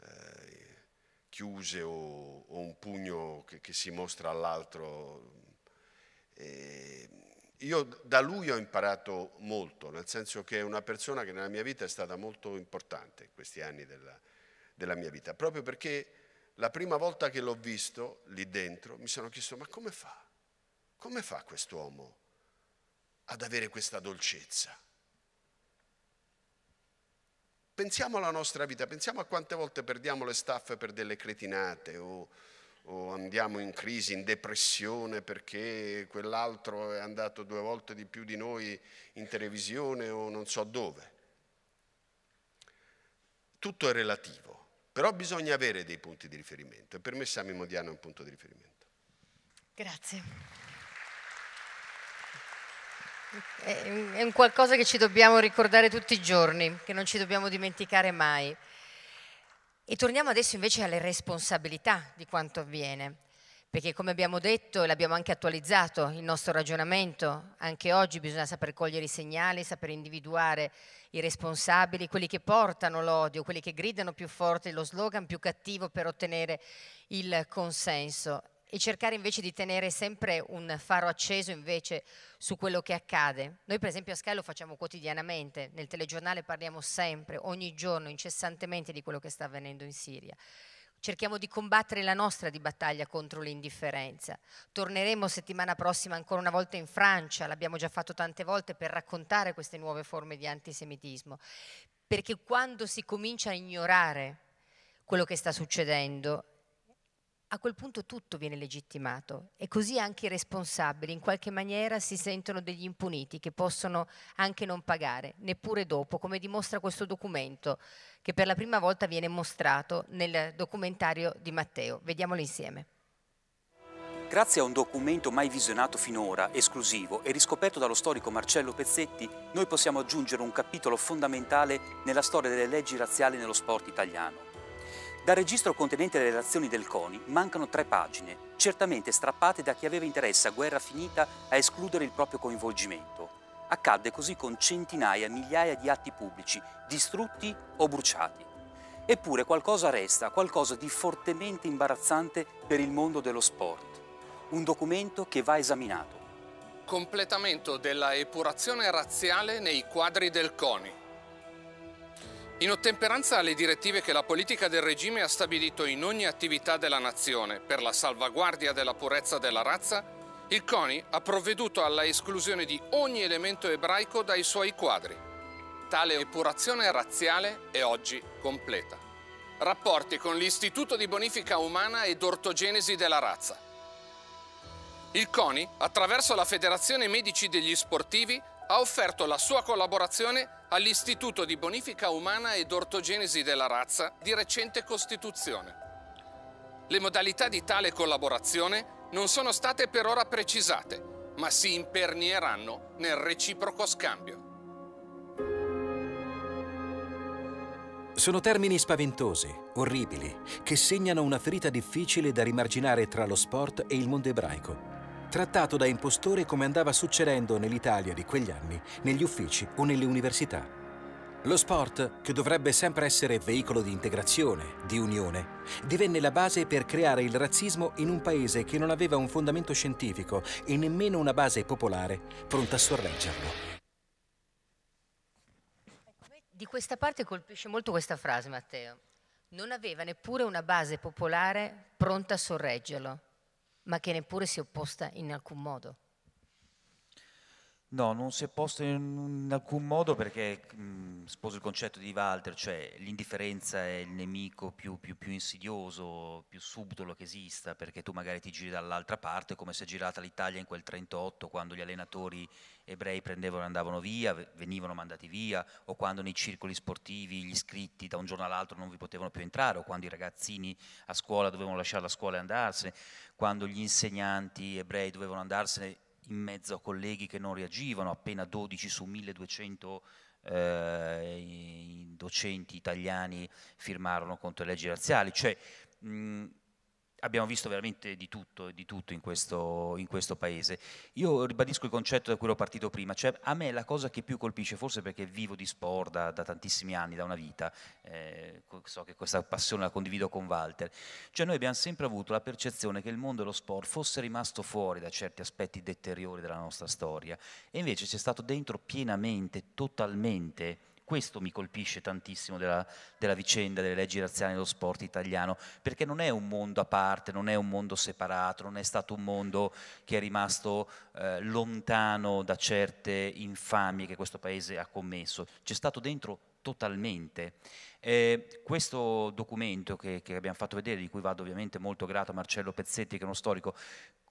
Speaker 3: eh, chiuse o, o, un pugno che, che si mostra all'altro. E, io da lui ho imparato molto, nel senso che è una persona che nella mia vita è stata molto importante in questi anni della, della mia vita, proprio perché la prima volta che l'ho visto lì dentro mi sono chiesto ma come fa? Come fa quest'uomo ad avere questa dolcezza? Pensiamo alla nostra vita, pensiamo a quante volte perdiamo le staffe per delle cretinate o o andiamo in crisi, in depressione perché quell'altro è andato due volte di più di noi in televisione o non so dove. Tutto è relativo, però bisogna avere dei punti di riferimento e per me Sammy Modiano è un punto di riferimento.
Speaker 1: Grazie. È un qualcosa che ci dobbiamo ricordare tutti i giorni, che non ci dobbiamo dimenticare mai. E torniamo adesso invece alle responsabilità di quanto avviene, perché come abbiamo detto e l'abbiamo anche attualizzato il nostro ragionamento, anche oggi bisogna saper cogliere i segnali, saper individuare i responsabili, quelli che portano l'odio, quelli che gridano più forte lo slogan più cattivo per ottenere il consenso e cercare invece di tenere sempre un faro acceso invece su quello che accade. Noi per esempio a Sky lo facciamo quotidianamente, nel telegiornale parliamo sempre, ogni giorno, incessantemente di quello che sta avvenendo in Siria. Cerchiamo di combattere la nostra di battaglia contro l'indifferenza. Torneremo settimana prossima ancora una volta in Francia, l'abbiamo già fatto tante volte per raccontare queste nuove forme di antisemitismo, perché quando si comincia a ignorare quello che sta succedendo a quel punto tutto viene legittimato e così anche i responsabili in qualche maniera si sentono degli impuniti che possono anche non pagare, neppure dopo, come dimostra questo documento che per la prima volta viene mostrato nel documentario di Matteo. Vediamolo insieme.
Speaker 5: Grazie a un documento mai visionato finora, esclusivo e riscoperto dallo storico Marcello Pezzetti, noi possiamo aggiungere un capitolo fondamentale nella storia delle leggi razziali nello sport italiano. Dal registro contenente le relazioni del CONI mancano tre pagine, certamente strappate da chi aveva interesse a guerra finita a escludere il proprio coinvolgimento. Accadde così con centinaia, migliaia di atti pubblici, distrutti o bruciati. Eppure qualcosa resta, qualcosa di fortemente imbarazzante per il mondo dello sport. Un documento che va esaminato.
Speaker 2: Completamento della epurazione razziale nei quadri del CONI. In ottemperanza alle direttive che la politica del regime ha stabilito in ogni attività della nazione per la salvaguardia della purezza della razza, il CONI ha provveduto alla esclusione di ogni elemento ebraico dai suoi quadri. Tale epurazione razziale è oggi completa. Rapporti con l'Istituto di Bonifica Umana ed Ortogenesi della Razza. Il CONI, attraverso la Federazione Medici degli Sportivi, ha offerto la sua collaborazione all'Istituto di Bonifica Umana ed Ortogenesi della Razza di recente costituzione. Le modalità di tale collaborazione non sono state per ora precisate, ma si impernieranno nel reciproco scambio.
Speaker 4: Sono termini spaventosi, orribili, che segnano una ferita difficile da rimarginare tra lo sport e il mondo ebraico trattato da impostore come andava succedendo nell'Italia di quegli anni, negli uffici o nelle università. Lo sport, che dovrebbe sempre essere veicolo di integrazione, di unione, divenne la base per creare il razzismo in un paese che non aveva un fondamento scientifico e nemmeno una base popolare pronta a sorreggerlo.
Speaker 1: Di questa parte colpisce molto questa frase, Matteo. Non aveva neppure una base popolare pronta a sorreggerlo ma che neppure si è opposta in alcun modo.
Speaker 5: No, non si è opposta in alcun modo perché mh, sposo il concetto di Walter, cioè l'indifferenza è il nemico più, più, più, insidioso, più subdolo che esista, perché tu magari ti giri dall'altra parte come si è girata l'Italia in quel 38 quando gli allenatori ebrei prendevano e andavano via, venivano mandati via, o quando nei circoli sportivi gli iscritti da un giorno all'altro non vi potevano più entrare, o quando i ragazzini a scuola dovevano lasciare la scuola e andarsene, quando gli insegnanti ebrei dovevano andarsene in mezzo a colleghi che non reagivano, appena 12 su 1200 eh, docenti italiani firmarono contro le leggi razziali, cioè mh, abbiamo visto veramente di tutto, di tutto in, questo, in questo, paese. Io ribadisco il concetto da cui ero partito prima, cioè a me la cosa che più colpisce, forse perché vivo di sport da, da tantissimi anni, da una vita, eh, so che questa passione la condivido con Walter, cioè noi abbiamo sempre avuto la percezione che il mondo dello sport fosse rimasto fuori da certi aspetti deteriori della nostra storia e invece c'è stato dentro pienamente, totalmente questo mi colpisce tantissimo della, della vicenda delle leggi razziali nello sport italiano, perché non è un mondo a parte, non è un mondo separato, non è stato un mondo che è rimasto eh, lontano da certe infamie che questo paese ha commesso, c'è stato dentro totalmente. Eh, questo documento che, che, abbiamo fatto vedere, di cui vado ovviamente molto grato a Marcello Pezzetti, che è uno storico,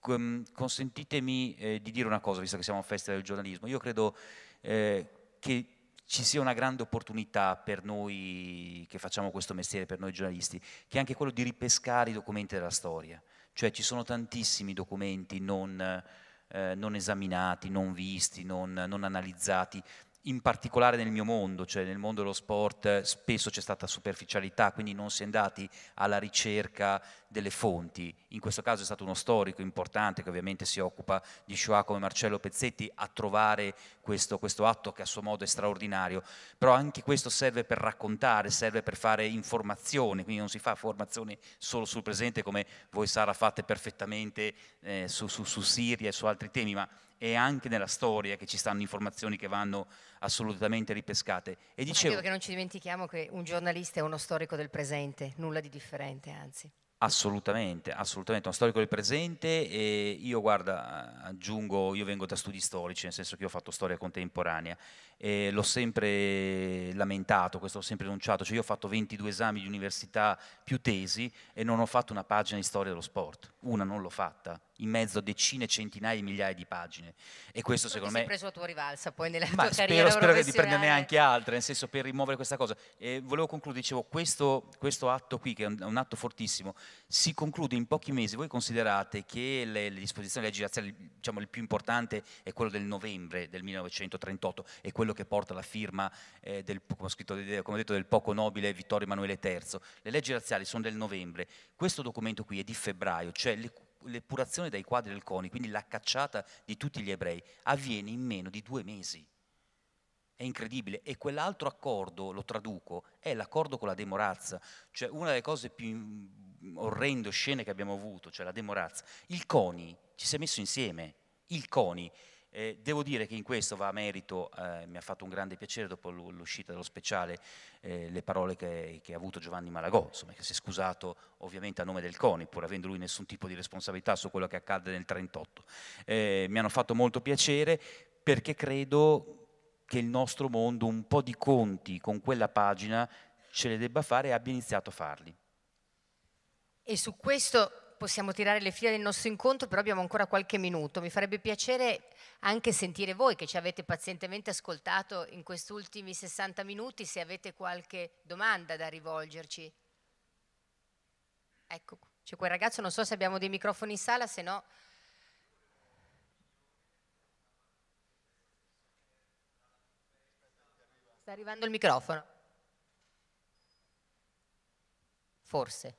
Speaker 5: consentitemi eh, di dire una cosa, visto che siamo a festa del giornalismo, io credo eh, che ci sia una grande opportunità per noi che facciamo questo mestiere, per noi giornalisti, che è anche quello di ripescare i documenti della storia. Cioè ci sono tantissimi documenti non, eh, non esaminati, non visti, non, non analizzati, in particolare nel mio mondo, cioè nel mondo dello sport spesso c'è stata superficialità, quindi non si è andati alla ricerca delle fonti. In questo caso è stato uno storico importante che ovviamente si occupa di Shoah come Marcello Pezzetti a trovare questo, questo atto che a suo modo è straordinario, però anche questo serve per raccontare, serve per fare informazione, quindi non si fa formazione solo sul presente come voi Sara fate perfettamente eh, su, su, su Siria e su altri temi, ma e anche nella storia che ci stanno informazioni che vanno assolutamente ripescate. E dicevo, che
Speaker 1: non ci dimentichiamo che un giornalista è uno storico del presente, nulla di differente anzi.
Speaker 5: Assolutamente, assolutamente, uno storico del presente e io guarda, aggiungo, io vengo da studi storici, nel senso che io ho fatto storia contemporanea e l'ho sempre lamentato, questo l'ho sempre denunciato, cioè io ho fatto 22 esami di università più tesi e non ho fatto una pagina di storia dello sport, una non l'ho fatta, in mezzo a decine, centinaia di migliaia di pagine. E questo tu secondo me... Hai preso
Speaker 1: la tua rivalsa poi nella ma tua spero, carriera spero di prenderne
Speaker 5: anche altre, nel senso per rimuovere questa cosa. E volevo concludere, dicevo, questo, questo atto qui, che è un, un, atto fortissimo, si conclude in pochi mesi. Voi considerate che le, le disposizioni legislative, diciamo il più importante è quello del novembre del 1938, è quello che porta la firma eh, del, come ho, scritto, come ho detto, del poco nobile Vittorio Emanuele III. Le leggi razziali sono del novembre, questo documento qui è di febbraio, cioè le l'epurazione dai quadri del CONI, quindi la cacciata di tutti gli ebrei, avviene in meno di due mesi. È incredibile. E quell'altro accordo, lo traduco, è l'accordo con la Demorazza. Cioè una delle cose più orrende, scene che abbiamo avuto, cioè la Demorazza. Il CONI ci si è messo insieme. Il CONI eh, devo dire che in questo va a merito, eh, mi ha fatto un grande piacere dopo l'uscita dello speciale eh, le parole che, che, ha avuto Giovanni Malagò, insomma, che si è scusato ovviamente a nome del CONI, pur avendo lui nessun tipo di responsabilità su quello che accadde nel 1938. Eh, mi hanno fatto molto piacere perché credo che il nostro mondo un po' di conti con quella pagina ce le debba fare e abbia iniziato a farli.
Speaker 1: E su questo possiamo tirare le file del nostro incontro, però abbiamo ancora qualche minuto. Mi farebbe piacere anche sentire voi che ci avete pazientemente ascoltato in questi ultimi 60 minuti, se avete qualche domanda da rivolgerci. Ecco, c'è quel ragazzo, non so se abbiamo dei microfoni in sala, se no... Sta arrivando il microfono. Forse.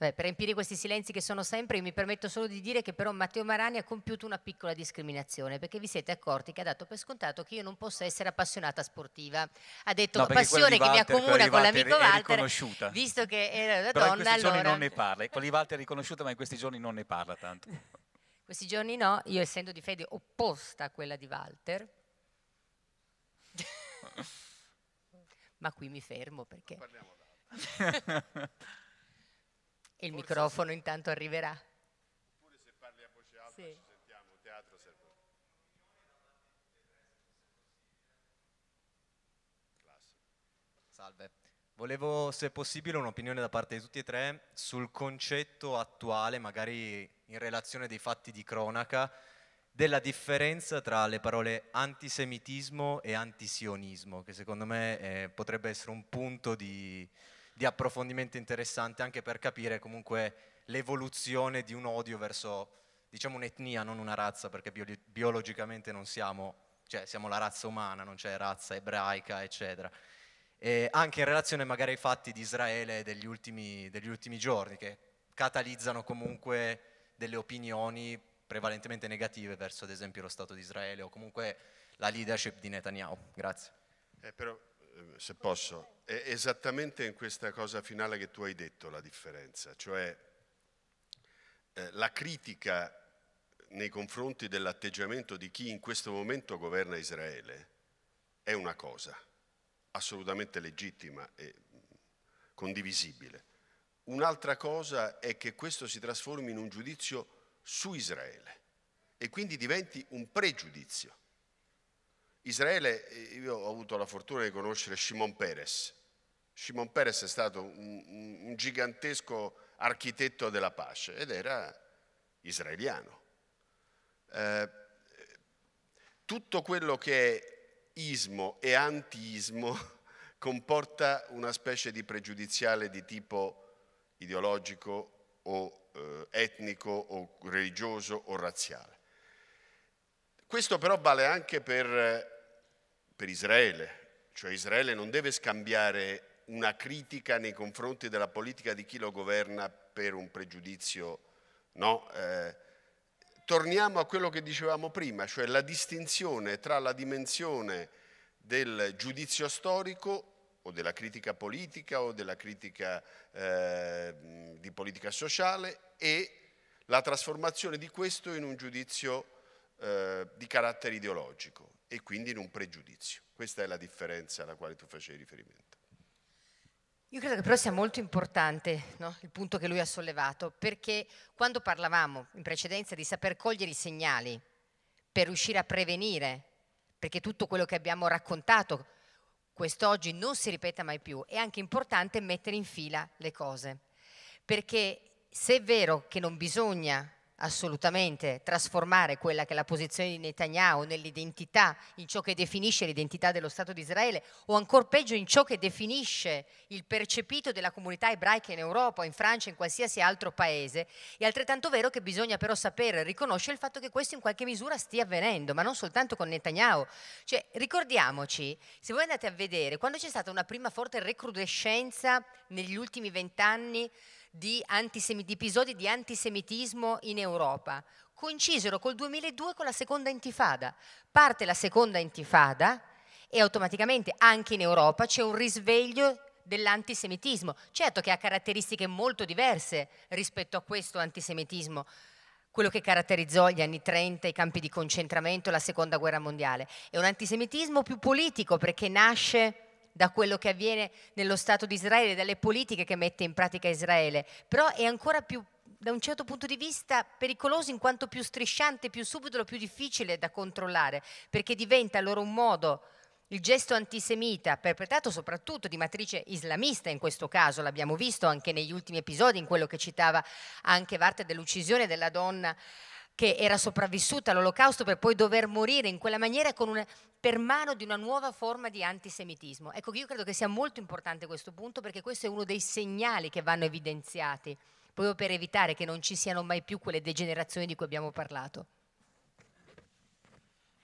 Speaker 1: Beh, per riempire questi silenzi che sono sempre, mi permetto solo di dire che però Matteo Marani ha compiuto una piccola discriminazione, perché vi siete accorti che ha dato per scontato che io non possa essere appassionata sportiva. Ha detto no, passione che mi accomuna con l'amico Walter, visto che era una però donna. in questi allora... giorni non ne
Speaker 5: parla, con di Walter è riconosciuta, ma in questi giorni non ne parla tanto.
Speaker 1: questi giorni no, io essendo di fede opposta a quella di Walter, ma qui mi fermo perché... il microfono sì. intanto arriverà.
Speaker 3: Oppure se parli a voce alta sì. ci sentiamo, teatro serve.
Speaker 6: Salve.
Speaker 5: Volevo, se possibile, un'opinione da parte di tutti e tre sul concetto attuale, magari in relazione dei fatti di cronaca, della differenza tra le parole antisemitismo e antisionismo, che secondo me eh, potrebbe essere un punto di, di approfondimento interessante anche per capire comunque l'evoluzione di un odio verso, diciamo, un'etnia, non una razza, perché bio- biologicamente non siamo, cioè siamo la razza umana, non c'è razza ebraica, eccetera. E anche in relazione magari ai fatti di Israele degli ultimi, degli ultimi giorni, che catalizzano comunque delle opinioni prevalentemente negative verso ad esempio lo Stato di Israele o comunque la leadership di Netanyahu. Grazie.
Speaker 3: Eh, però eh, se posso, è esattamente in questa cosa finale che tu hai detto la differenza, cioè eh, la critica nei confronti dell'atteggiamento di chi in questo momento governa Israele è una cosa assolutamente legittima e mm, condivisibile. Un'altra cosa è che questo si trasformi in un giudizio su Israele e quindi diventi un pregiudizio. Israele, eh, io ho avuto la fortuna di conoscere Shimon Peres. Shimon Peres è stato un, un gigantesco architetto della pace ed era israeliano. Eh, tutto quello che è ismo e antiismo comporta una specie di pregiudiziale di tipo ideologico o eh, etnico o religioso o razziale. Questo però vale anche per per Israele, cioè Israele non deve scambiare una critica nei confronti della politica di chi lo governa per un pregiudizio, no? Eh, torniamo a quello che dicevamo prima, cioè la distinzione tra la dimensione del giudizio storico o della critica politica o della critica eh, di politica sociale e la trasformazione di questo in un giudizio eh, di carattere ideologico e quindi in un pregiudizio. Questa è la differenza alla quale tu facevi riferimento.
Speaker 1: Io credo che però sia molto importante no? il punto che lui ha sollevato, perché quando parlavamo in precedenza di saper cogliere i segnali per riuscire a prevenire, perché tutto quello che abbiamo raccontato quest'oggi non si ripeta mai più, è anche importante mettere in fila le cose, perché se è vero che non bisogna assolutamente trasformare quella che è la posizione di Netanyahu nell'identità, in ciò che definisce l'identità dello Stato di Israele o ancora peggio in ciò che definisce il percepito della comunità ebraica in Europa, in Francia, in qualsiasi altro paese. È altrettanto vero che bisogna però sapere riconoscere il fatto che questo in qualche misura stia avvenendo, ma non soltanto con Netanyahu. Cioè, ricordiamoci, se voi andate a vedere, quando c'è stata una prima forte recrudescenza negli ultimi vent'anni, di, antisemi, di episodi di antisemitismo in Europa. Coincisero col 2002 con la seconda intifada. Parte la seconda intifada e automaticamente anche in Europa c'è un risveglio dell'antisemitismo, certo che ha caratteristiche molto diverse rispetto a questo antisemitismo, quello che caratterizzò gli anni 30, i campi di concentramento, la seconda guerra mondiale. È un antisemitismo più politico perché nasce da quello che avviene nello Stato di Israele, dalle politiche che mette in pratica Israele, però è ancora più da un certo punto di vista pericoloso in quanto più strisciante, più subdolo, più difficile da controllare, perché diventa loro un modo il gesto antisemita, perpetrato soprattutto di matrice islamista in questo caso, l'abbiamo visto anche negli ultimi episodi, in quello che citava anche Varte dell'uccisione della donna che era sopravvissuta all'olocausto per poi dover morire in quella maniera una, per mano di una nuova forma di antisemitismo. Ecco, io credo che sia molto importante questo punto perché questo è uno dei segnali che vanno evidenziati, proprio per evitare che non ci siano mai più quelle degenerazioni di cui abbiamo parlato.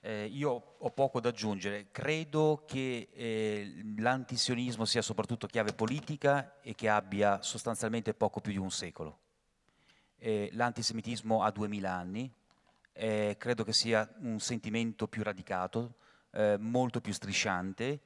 Speaker 5: Eh, io ho poco da aggiungere, credo che eh, l'antisionismo sia soprattutto chiave politica e che abbia sostanzialmente poco più di un secolo eh, l'antisemitismo ha 2000 anni, eh, credo che sia un sentimento più radicato, eh, molto più strisciante,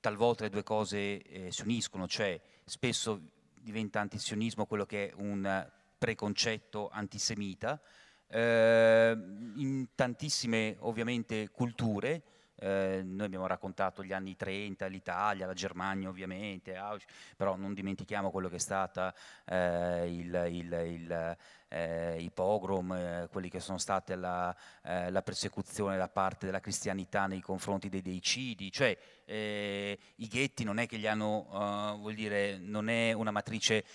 Speaker 5: talvolta le due cose eh, si uniscono, cioè spesso diventa antisionismo quello che è un preconcetto antisemita, eh, in tantissime ovviamente culture eh, noi abbiamo raccontato gli anni 30, l'Italia, la Germania ovviamente, però non dimentichiamo quello che è stato eh, il, il, il eh, i pogrom, eh, quelli che sono state la, eh, la, persecuzione da parte della cristianità nei confronti dei deicidi, cioè eh, i ghetti non è che gli hanno, eh, vuol dire, non è una matrice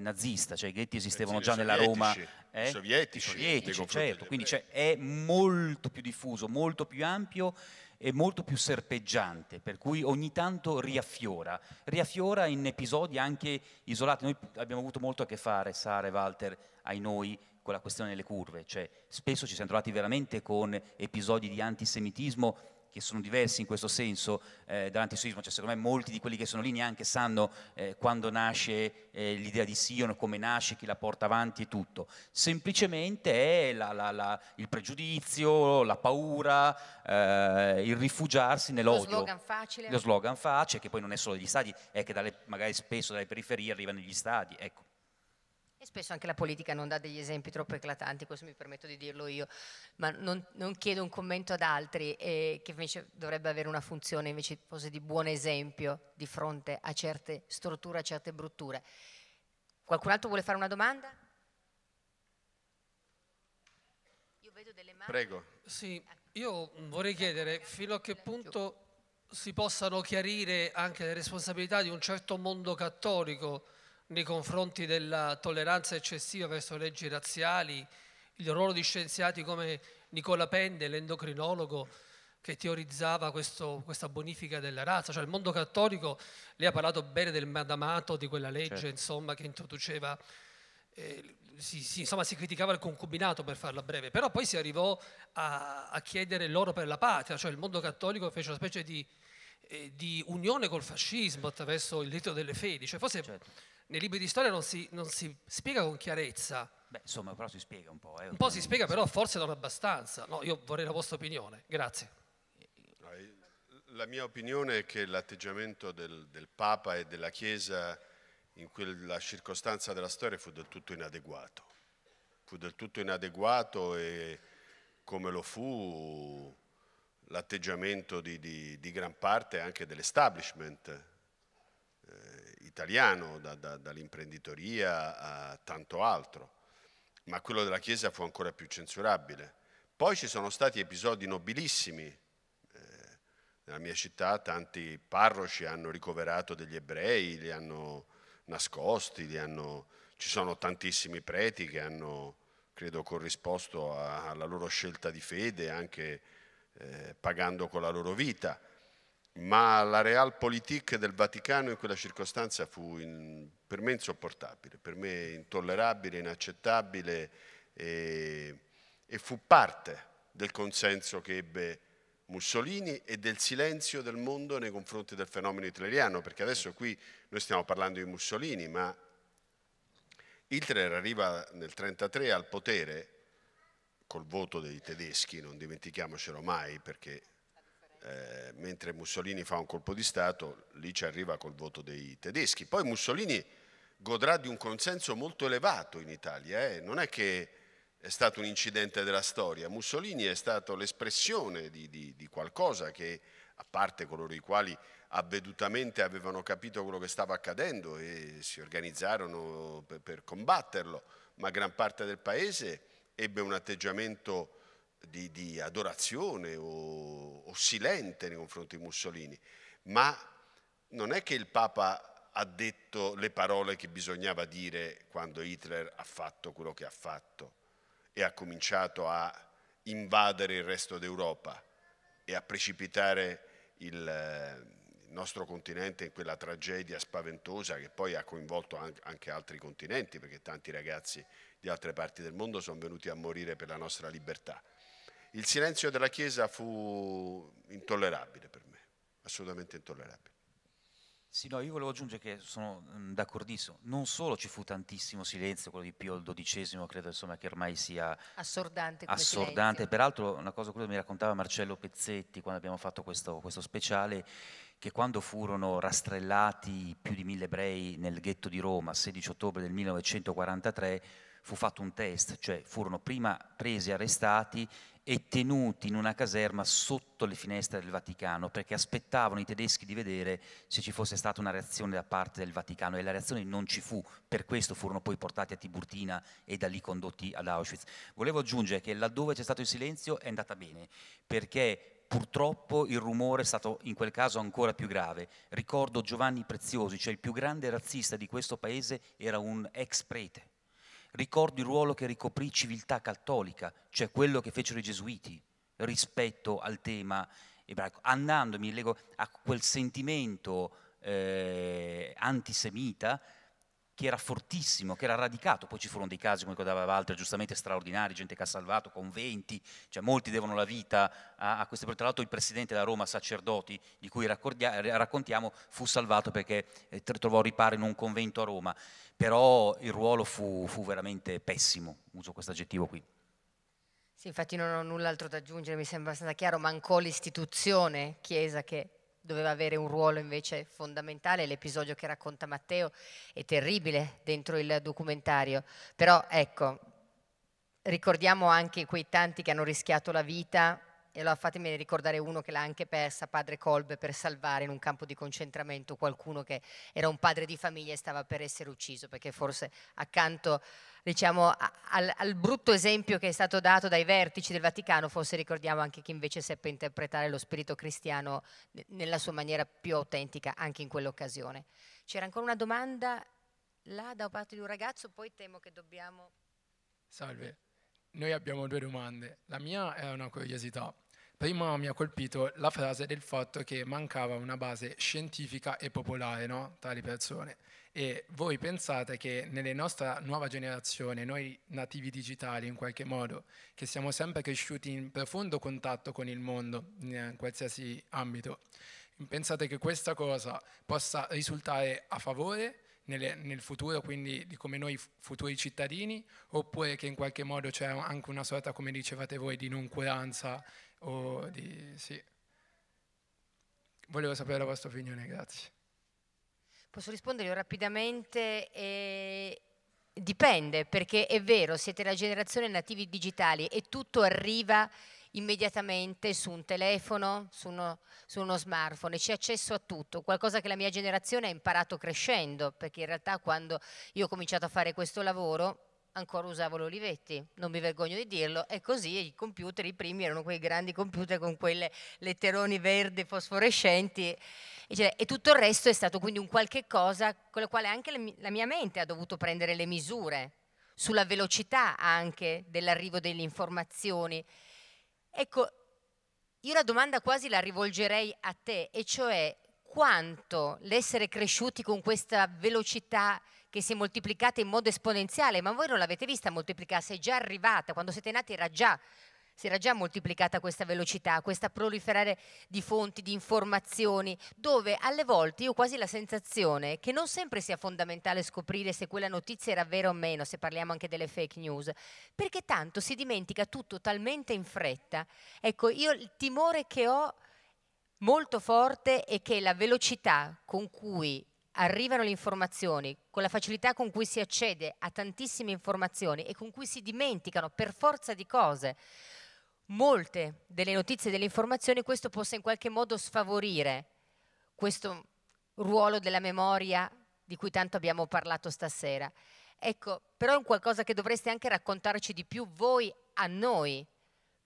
Speaker 5: nazista, cioè i ghetti esistevano già nella Roma. Eh? Sovietici, sovietici certo, quindi cioè, è molto più diffuso, molto più ampio è molto più serpeggiante, per cui ogni tanto riaffiora, riaffiora in episodi anche isolati. Noi abbiamo avuto molto a che fare, Sara e Walter, ai noi, con la questione delle curve, cioè spesso ci siamo trovati veramente con episodi di antisemitismo che sono diversi in questo senso eh, dall'antisionismo, cioè secondo me molti di quelli che sono lì neanche sanno eh, quando nasce eh, l'idea di Sion, come nasce, chi la porta avanti e tutto, semplicemente è la, la, la, il pregiudizio, la paura, eh, il rifugiarsi nell'odio. Lo slogan
Speaker 1: facile. Lo slogan
Speaker 5: facile, che poi non è solo degli stadi, è che dalle, magari spesso dalle periferie arriva negli stadi, ecco.
Speaker 1: E spesso anche la politica non dà degli esempi troppo eclatanti, questo mi permetto di dirlo io, ma non, non chiedo un commento ad altri, eh, che invece dovrebbe avere una funzione invece forse di buon esempio di fronte a certe strutture, a certe brutture. Qualcun altro vuole fare una domanda? Io vedo delle mani. Prego.
Speaker 6: Sì, io vorrei chiedere fino a che punto si possano chiarire anche le responsabilità di un certo mondo cattolico nei confronti della tolleranza eccessiva verso leggi razziali, il ruolo di scienziati come Nicola Pende, l'endocrinologo, che teorizzava questo, questa bonifica della razza. Cioè il mondo cattolico, lei ha parlato bene del madamato, di quella legge certo. insomma, che introduceva, eh, si, si, insomma, si, criticava il concubinato per farla breve, però poi si arrivò a, a chiedere l'oro per la patria, cioè il mondo cattolico fece una specie di, eh, di unione col fascismo attraverso il rito delle fedi. Cioè, forse certo nei libri di storia non si, non si spiega con chiarezza. Beh, insomma, però si spiega un po'. Eh, un po' si spiega, però forse non abbastanza. No, io vorrei la vostra opinione. Grazie.
Speaker 3: La mia opinione è che l'atteggiamento del, del Papa e della Chiesa in quella circostanza della storia fu del tutto inadeguato. Fu del tutto inadeguato e come lo fu l'atteggiamento di, di, di gran parte anche dell'establishment italiano, da, da, dall'imprenditoria a tanto altro, ma quello della Chiesa fu ancora più censurabile. Poi ci sono stati episodi nobilissimi. Eh, nella mia città tanti parroci hanno ricoverato degli ebrei, li hanno nascosti, li hanno... ci sono tantissimi preti che hanno, credo, corrisposto a, alla loro scelta di fede, anche eh, pagando con la loro vita ma la realpolitik del Vaticano in quella circostanza fu in, per me insopportabile, per me intollerabile, inaccettabile e, e fu parte del consenso che ebbe Mussolini e del silenzio del mondo nei confronti del fenomeno hitleriano, perché adesso qui noi stiamo parlando di Mussolini, ma Hitler arriva nel 1933 al potere col voto dei tedeschi, non dimentichiamocelo mai, perché eh, mentre Mussolini fa un colpo di Stato, lì ci arriva col voto dei tedeschi. Poi Mussolini godrà di un consenso molto elevato in Italia, eh? non è che è stato un incidente della storia, Mussolini è stato l'espressione di, di, di qualcosa che, a parte coloro i quali avvedutamente avevano capito quello che stava accadendo e si organizzarono per, per combatterlo, ma gran parte del paese ebbe un atteggiamento di, di adorazione o, o silente nei confronti di Mussolini, ma non è che il Papa ha detto le parole che bisognava dire quando Hitler ha fatto quello che ha fatto e ha cominciato a invadere il resto d'Europa e a precipitare il nostro continente in quella tragedia spaventosa che poi ha coinvolto anche altri continenti perché tanti ragazzi di altre parti del mondo sono venuti a morire per la nostra libertà. Il silenzio della Chiesa fu intollerabile per me, assolutamente intollerabile.
Speaker 5: Sì, no, io volevo aggiungere che sono mm, d'accordissimo. Non solo ci fu tantissimo silenzio, quello di Pio XII, credo insomma, che ormai sia
Speaker 1: assordante. assordante.
Speaker 5: Peraltro, una cosa che mi raccontava Marcello Pezzetti quando abbiamo fatto questo, questo speciale, che quando furono rastrellati più di mille ebrei nel ghetto di Roma, 16 ottobre del 1943, fu fatto un test, cioè furono prima presi e arrestati e tenuti in una caserma sotto le finestre del Vaticano perché aspettavano i tedeschi di vedere se ci fosse stata una reazione da parte del Vaticano e la reazione non ci fu, per questo furono poi portati a Tiburtina e da lì condotti ad Auschwitz. Volevo aggiungere che laddove c'è stato il silenzio è andata bene perché purtroppo il rumore è stato in quel caso ancora più grave. Ricordo Giovanni Preziosi, cioè il più grande razzista di questo paese, era un ex prete Ricordo il ruolo che ricoprì civiltà cattolica, cioè quello che fecero i gesuiti rispetto al tema ebraico, andandomi lego a quel sentimento eh, antisemita che era fortissimo, che era radicato. Poi ci furono dei casi, come ricordava Walter, giustamente straordinari, gente che ha salvato, conventi, cioè molti devono la vita a, a queste persone. Tra l'altro il presidente della Roma, Sacerdoti, di cui eh, raccontiamo, fu salvato perché eh, trovò riparo in un convento a Roma. Però il ruolo fu, fu veramente pessimo, uso questo aggettivo qui.
Speaker 1: Sì, infatti non ho null'altro da aggiungere, mi sembra abbastanza chiaro, mancò l'istituzione Chiesa che doveva avere un ruolo invece fondamentale, l'episodio che racconta Matteo è terribile dentro il documentario, però ecco, ricordiamo anche quei tanti che hanno rischiato la vita e allora fatemi ricordare uno che l'ha anche persa, padre Kolbe, per salvare in un campo di concentramento qualcuno che era un padre di famiglia e stava per essere ucciso, perché forse accanto diciamo, al, al, brutto esempio che è stato dato dai vertici del Vaticano, forse ricordiamo anche chi invece seppe interpretare lo spirito cristiano nella sua maniera più autentica anche in quell'occasione. C'era ancora una domanda là da parte di un ragazzo, poi temo che dobbiamo...
Speaker 2: Salve, noi abbiamo due domande. La mia è una curiosità prima mi ha colpito la frase del fatto che mancava una base scientifica e popolare no? tra le persone. E voi pensate che nella nostra nuova generazione, noi nativi digitali in qualche modo, che siamo sempre cresciuti in profondo contatto con il mondo in eh, qualsiasi ambito, pensate che questa cosa possa risultare a favore nelle, nel futuro, quindi di come noi futuri cittadini, oppure che in qualche modo c'è anche una sorta, come dicevate voi, di noncuranza o di... sì. Volevo sapere la vostra
Speaker 1: opinione, grazie. Posso rispondere rapidamente? E... Dipende, perché è vero, siete la generazione nativi digitali e tutto arriva immediatamente su un telefono, su uno, su uno smartphone, c'è accesso a tutto, qualcosa che la mia generazione ha imparato crescendo, perché in realtà quando io ho cominciato a fare questo lavoro ancora usavo l'Olivetti, non mi vergogno di dirlo, e così i computer, i primi erano quei grandi computer con quelle letteroni verdi fosforescenti e cioè, tutto il resto è stato quindi un qualche cosa con la quale anche la mia mente ha dovuto prendere le misure sulla velocità anche dell'arrivo delle informazioni. Ecco, io la domanda quasi la rivolgerei a te, e cioè quanto l'essere cresciuti con questa velocità che si è moltiplicata in modo esponenziale, ma voi non l'avete vista moltiplicarsi, è già arrivata, quando siete nati era già si era già moltiplicata questa velocità, questa proliferare di fonti, di informazioni, dove alle volte io ho quasi la sensazione che non sempre sia fondamentale scoprire se quella notizia era vera o meno, se parliamo anche delle fake news, perché tanto si dimentica tutto talmente in fretta. Ecco, io il timore che ho molto forte è che la velocità con cui arrivano le informazioni, con la facilità con cui si accede a tantissime informazioni e con cui si dimenticano per forza di cose molte delle notizie e delle informazioni, questo possa in qualche modo sfavorire questo ruolo della memoria di cui tanto abbiamo parlato stasera. Ecco, però è un qualcosa che dovreste anche raccontarci di più voi a noi,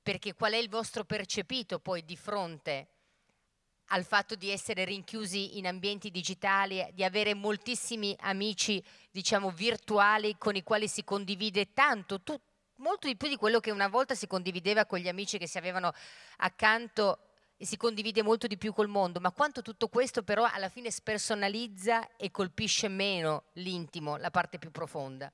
Speaker 1: perché qual è il vostro percepito poi di fronte al fatto di essere rinchiusi in ambienti digitali, di avere moltissimi amici, diciamo, virtuali con i quali si condivide tanto, tu, molto di più di quello che una volta si condivideva con gli amici che si avevano accanto e si condivide molto di più col mondo, ma quanto tutto questo però alla fine spersonalizza e colpisce meno l'intimo, la parte più profonda.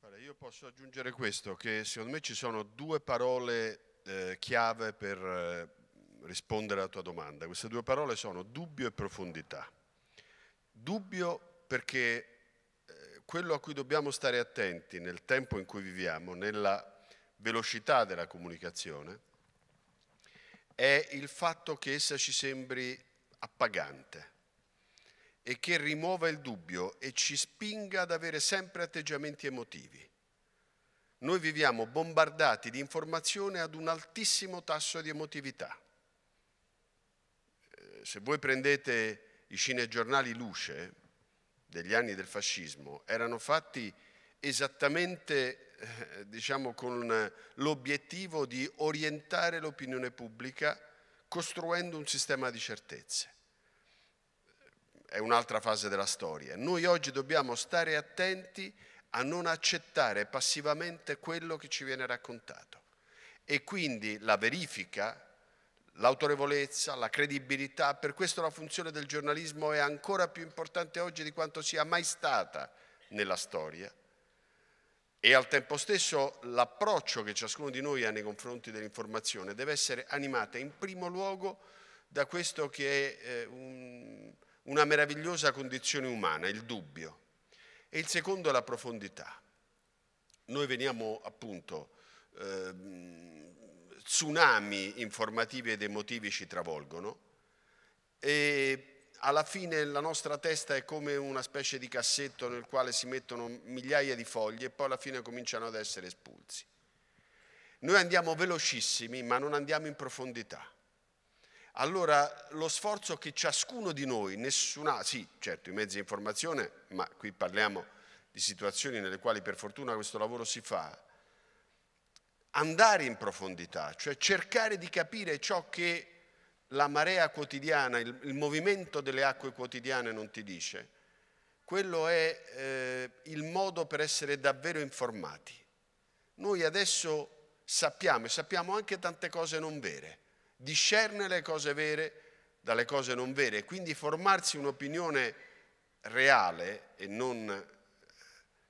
Speaker 3: Allora, io posso aggiungere questo, che secondo me ci sono due parole eh, chiave per, eh, rispondere alla tua domanda. Queste due parole sono dubbio e profondità. Dubbio perché eh, quello a cui dobbiamo stare attenti nel tempo in cui viviamo, nella velocità della comunicazione, è il fatto che essa ci sembri appagante e che rimuova il dubbio e ci spinga ad avere sempre atteggiamenti emotivi. Noi viviamo bombardati di informazione ad un altissimo tasso di emotività se voi prendete i cinegiornali Luce degli anni del fascismo, erano fatti esattamente eh, diciamo, con l'obiettivo di orientare l'opinione pubblica costruendo un sistema di certezze. È un'altra fase della storia. Noi oggi dobbiamo stare attenti a non accettare passivamente quello che ci viene raccontato e quindi la verifica l'autorevolezza, la credibilità. Per questo la funzione del giornalismo è ancora più importante oggi di quanto sia mai stata nella storia. E al tempo stesso l'approccio che ciascuno di noi ha nei confronti dell'informazione deve essere animata in primo luogo da questo che è eh, un, una meravigliosa condizione umana, il dubbio. E il secondo è la profondità. Noi veniamo appunto... Eh, tsunami informativi ed emotivi ci travolgono e alla fine la nostra testa è come una specie di cassetto nel quale si mettono migliaia di foglie e poi alla fine cominciano ad essere espulsi. Noi andiamo velocissimi ma non andiamo in profondità. Allora lo sforzo che ciascuno di noi, nessuna, sì certo i mezzi di informazione, ma qui parliamo di situazioni nelle quali per fortuna questo lavoro si fa, andare in profondità, cioè cercare di capire ciò che la marea quotidiana, il, il movimento delle acque quotidiane non ti dice. Quello è eh, il modo per essere davvero informati. Noi adesso sappiamo e sappiamo anche tante cose non vere, discerne le cose vere dalle cose non vere, quindi formarsi un'opinione reale e non,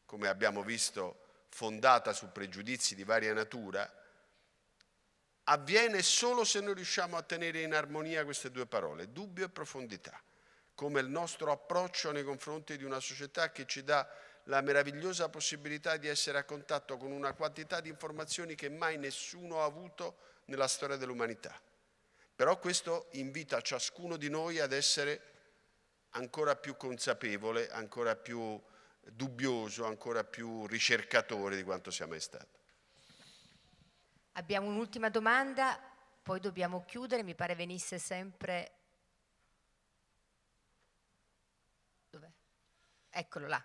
Speaker 3: come abbiamo visto, fondata su pregiudizi di varia natura, avviene solo se noi riusciamo a tenere in armonia queste due parole, dubbio e profondità, come il nostro approccio nei confronti di una società che ci dà la meravigliosa possibilità di essere a contatto con una quantità di informazioni che mai nessuno ha avuto nella storia dell'umanità. Però questo invita ciascuno di noi ad essere ancora più consapevole, ancora più dubbioso, ancora più ricercatore di quanto sia mai stato.
Speaker 1: Abbiamo un'ultima domanda, poi dobbiamo chiudere, mi pare venisse sempre... Dov'è? Eccolo là.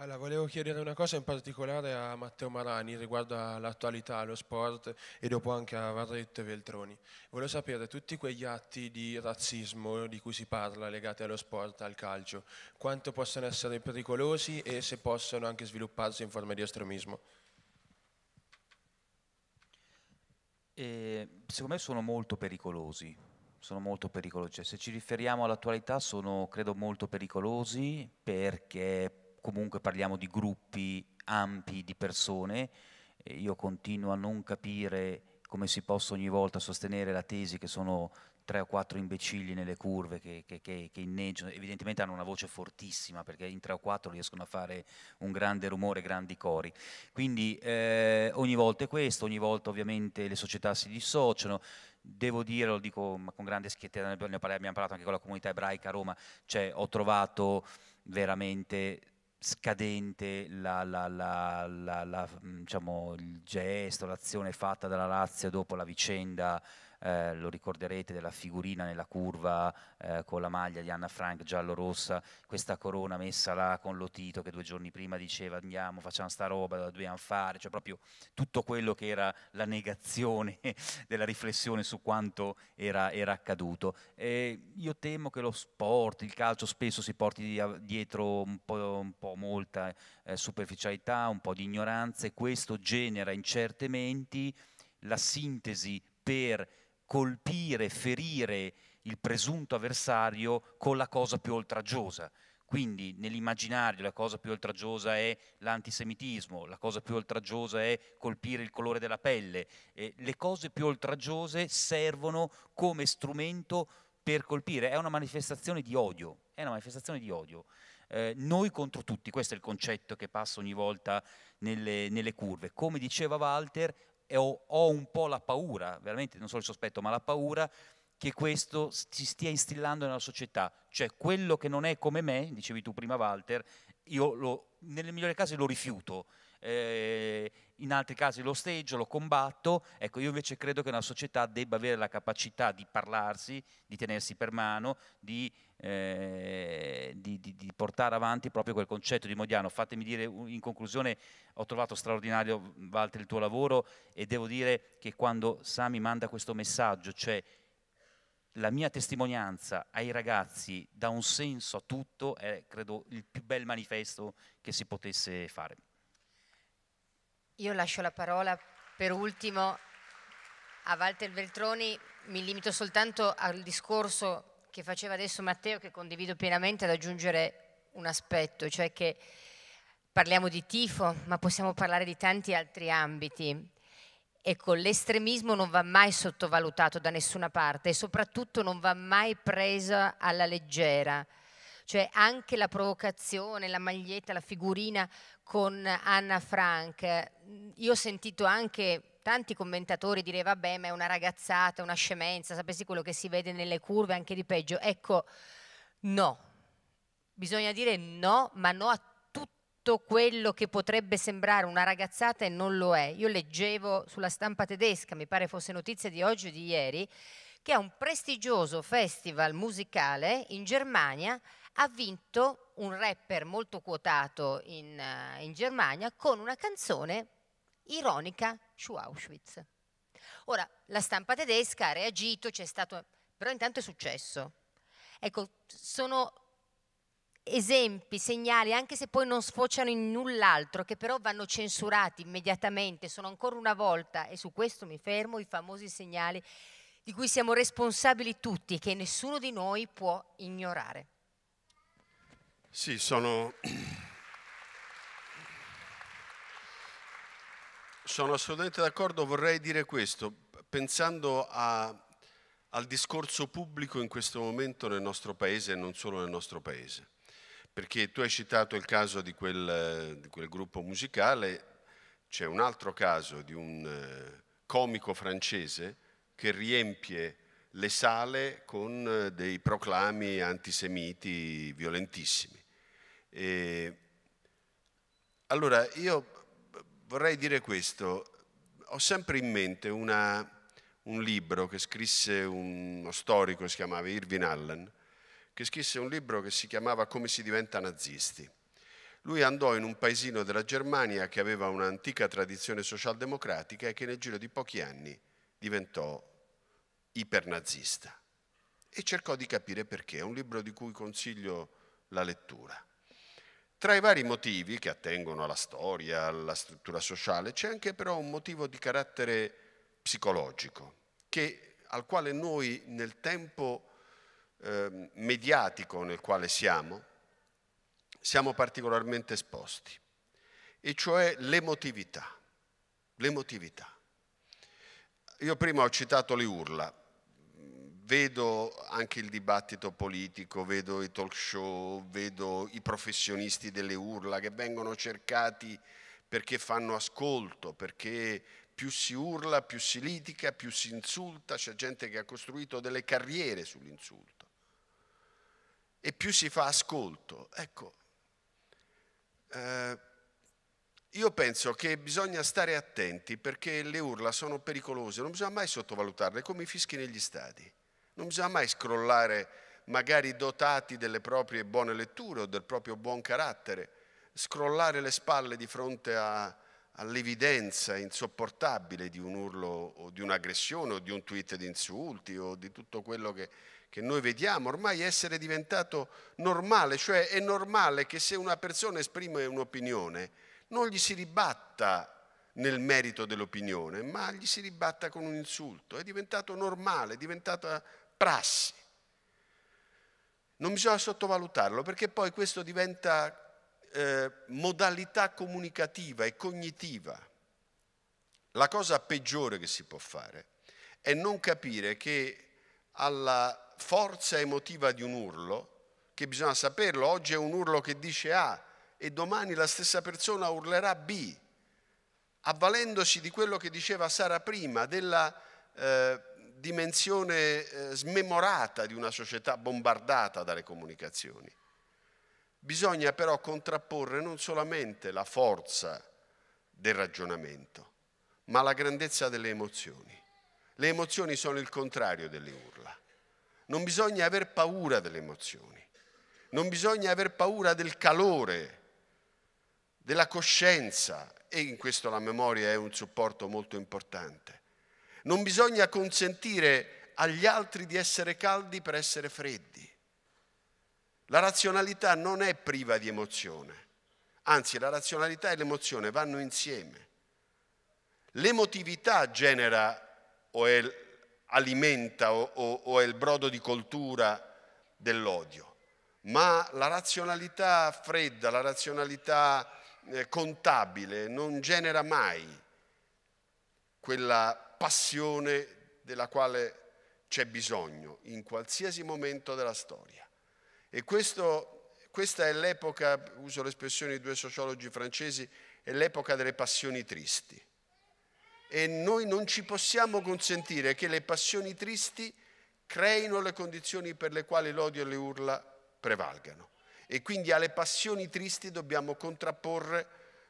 Speaker 3: Allora, volevo chiedere una cosa in particolare a Matteo Marani riguardo all'attualità, allo sport e dopo anche a Varretto e Veltroni. Volevo sapere tutti quegli atti di razzismo di cui si parla legati allo sport, al calcio, quanto possono essere pericolosi e se possono anche svilupparsi in forma di estremismo.
Speaker 5: Eh, secondo me sono molto pericolosi, sono molto pericolosi. Cioè, se ci riferiamo all'attualità sono credo molto pericolosi perché comunque parliamo di gruppi ampi di persone, io continuo a non capire come si possa ogni volta sostenere la tesi che sono tre o quattro imbecilli nelle curve che, che, che, che, inneggiano, evidentemente hanno una voce fortissima perché in tre o quattro riescono a fare un grande rumore, grandi cori. Quindi eh, ogni volta è questo, ogni volta ovviamente le società si dissociano, devo dire, lo dico con grande schiettezza, abbiamo parlato anche con la comunità ebraica a Roma, cioè ho trovato veramente scadente la, la, la, mhmm, diciamo, il gesto, l'azione fatta dalla Lazio dopo la vicenda eh, lo ricorderete della figurina nella curva eh, con la maglia di Anna Frank giallo-rossa, questa corona messa là con Lotito che due giorni prima diceva andiamo, facciamo sta roba, la dobbiamo fare, cioè proprio tutto quello che era la negazione della riflessione su quanto era, era accaduto. E io temo che lo sport, il calcio spesso si porti dietro un po', un po molta eh, superficialità, un po' di ignoranza e questo genera in certe menti la sintesi per colpire, ferire il presunto avversario con la cosa più oltraggiosa. Quindi nell'immaginario la cosa più oltraggiosa è l'antisemitismo, la cosa più oltraggiosa è colpire il colore della pelle. Eh, le cose più oltraggiose servono come strumento per colpire, è una manifestazione di odio, è una manifestazione di odio. Eh, noi contro tutti, questo è il concetto che passa ogni volta nelle, nelle curve. Come diceva Walter, e ho, ho un po' la paura, veramente non solo il sospetto, ma la paura che questo si stia instillando nella società, cioè quello che non è come me, dicevi tu prima Walter, io lo, nel migliore caso lo rifiuto, eh, in altri casi lo stage, lo combatto, ecco io invece credo che una società debba avere la capacità di parlarsi, di tenersi per mano, di, eh, di, di, di portare avanti proprio quel concetto di Modiano. Fatemi dire in conclusione, ho trovato straordinario Walter il tuo lavoro e devo dire che quando Sami manda questo messaggio, cioè la mia testimonianza ai ragazzi dà un senso a tutto, è credo il più bel manifesto che si potesse fare.
Speaker 1: Io lascio la parola per ultimo a Walter Veltroni, mi limito soltanto al discorso che faceva adesso Matteo, che condivido pienamente, ad aggiungere un aspetto, cioè che parliamo di tifo, ma possiamo parlare di tanti altri ambiti. Ecco, l'estremismo non va mai sottovalutato da nessuna parte e soprattutto non va mai preso alla leggera cioè anche la provocazione, la maglietta, la figurina con Anna Frank, mm, io ho sentito anche tanti commentatori dire vabbè ma è una ragazzata, una scemenza, sapessi quello che si vede nelle curve, anche di peggio. Ecco, no, bisogna dire no, ma no a tutto quello che potrebbe sembrare una ragazzata e non lo è. Io leggevo sulla stampa tedesca, mi pare fosse notizia di oggi o di ieri, che a un prestigioso festival musicale in Germania ha vinto un rapper molto quotato in, uh, in Germania con una canzone ironica su Auschwitz. Ora, la stampa tedesca ha reagito, c'è stato... però intanto è successo. Ecco, sono esempi, segnali, anche se poi non sfociano in null'altro, che però vanno censurati immediatamente, sono ancora una volta, e su questo mi fermo, i famosi segnali di cui siamo responsabili tutti, che nessuno di noi può ignorare.
Speaker 3: Sì, sono, sono assolutamente d'accordo. Vorrei dire questo, pensando a, al discorso pubblico in questo momento nel nostro paese e non solo nel nostro paese. Perché tu hai citato il caso di quel, di quel gruppo musicale, c'è un altro caso di un eh, comico francese che riempie le sale con eh, dei proclami antisemiti violentissimi. E allora io vorrei dire questo, ho sempre in mente una, un libro che scrisse uno storico, si chiamava Irving Allen, che scrisse un libro che si chiamava Come si diventa nazisti. Lui andò in un paesino della Germania che aveva un'antica tradizione socialdemocratica e che nel giro di pochi anni diventò ipernazista e cercò di capire perché. È un libro di cui consiglio la lettura. Tra i vari motivi che attengono alla storia, alla struttura sociale, c'è anche però un motivo di carattere psicologico, che, al quale noi nel tempo eh, mediatico nel quale siamo, siamo particolarmente esposti, e cioè l'emotività. L'emotività. Io prima ho citato le urla, vedo anche il dibattito politico, vedo i talk show, vedo i professionisti delle urla che vengono cercati perché fanno ascolto, perché più si urla, più si litiga, più si insulta, c'è gente che ha costruito delle carriere sull'insulto e più si fa ascolto. Ecco, eh, io penso che bisogna stare attenti perché le urla sono pericolose, non bisogna mai sottovalutarle, come i fischi negli stadi. Non bisogna mai scrollare, magari dotati delle proprie buone letture o del proprio buon carattere, scrollare le spalle di fronte a, all'evidenza insopportabile di un urlo o di un'aggressione o di un tweet di insulti o di tutto quello che, che noi vediamo ormai essere diventato normale, cioè è normale che se una persona esprime un'opinione, non gli si ribatta nel merito dell'opinione, ma gli si ribatta con un insulto. È diventato normale, è diventata prassi. Non bisogna sottovalutarlo perché poi questo diventa eh, modalità comunicativa e cognitiva. La cosa peggiore che si può fare è non capire che alla forza emotiva di un urlo, che bisogna saperlo, oggi è un urlo che dice A, ah, e domani la stessa persona urlerà B, avvalendosi di quello che diceva Sara prima, della eh, dimensione eh, smemorata di una società bombardata dalle comunicazioni. Bisogna però contrapporre non solamente la forza del ragionamento, ma la grandezza delle emozioni. Le emozioni sono il contrario delle urla. Non bisogna aver paura delle emozioni, non bisogna aver paura del calore della coscienza e in questo la memoria è un supporto molto importante. Non bisogna consentire agli altri di essere caldi per essere freddi. La razionalità non è priva di emozione, anzi la razionalità e l'emozione vanno insieme. L'emotività genera o è, alimenta o, o, o è il brodo di coltura dell'odio, ma la razionalità fredda, la razionalità eh, contabile non genera mai quella passione della quale c'è bisogno in qualsiasi momento della storia. E questo, questa è l'epoca, uso l'espressione di due sociologi francesi, è l'epoca delle passioni tristi. E noi non ci possiamo consentire che le passioni tristi creino le condizioni per le quali l'odio e le urla prevalgano. E quindi alle passioni tristi dobbiamo contrapporre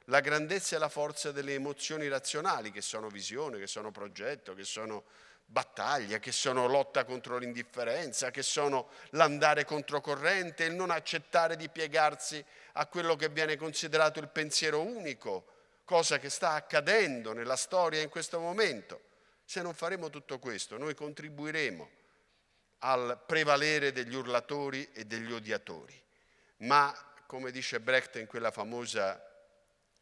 Speaker 3: la grandezza e la forza delle emozioni razionali, che sono visione, che sono progetto, che sono battaglia, che sono lotta contro l'indifferenza, che sono l'andare controcorrente, il non accettare di piegarsi a quello che viene considerato il pensiero unico, cosa che sta accadendo nella storia in questo momento. Se non faremo tutto questo, noi contribuiremo al prevalere degli urlatori e degli odiatori ma come dice Brecht in quella famosa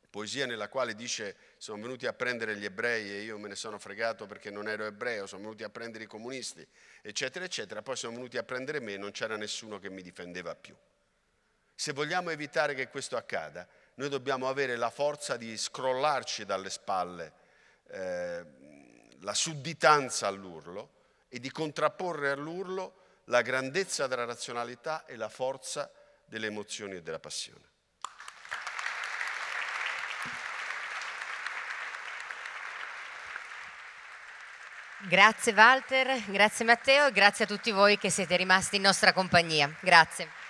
Speaker 3: poesia nella quale dice sono venuti a prendere gli ebrei e io me ne sono fregato perché non ero ebreo, sono venuti a prendere i comunisti, eccetera, eccetera, poi sono venuti a prendere me e non c'era nessuno che mi difendeva più. Se vogliamo evitare che questo accada, noi dobbiamo avere la forza di scrollarci dalle spalle eh, la sudditanza all'urlo e di contrapporre all'urlo la grandezza della razionalità e la forza della delle emozioni e della passione.
Speaker 1: Grazie Walter, grazie Matteo e grazie a tutti voi che siete rimasti in nostra compagnia. Grazie.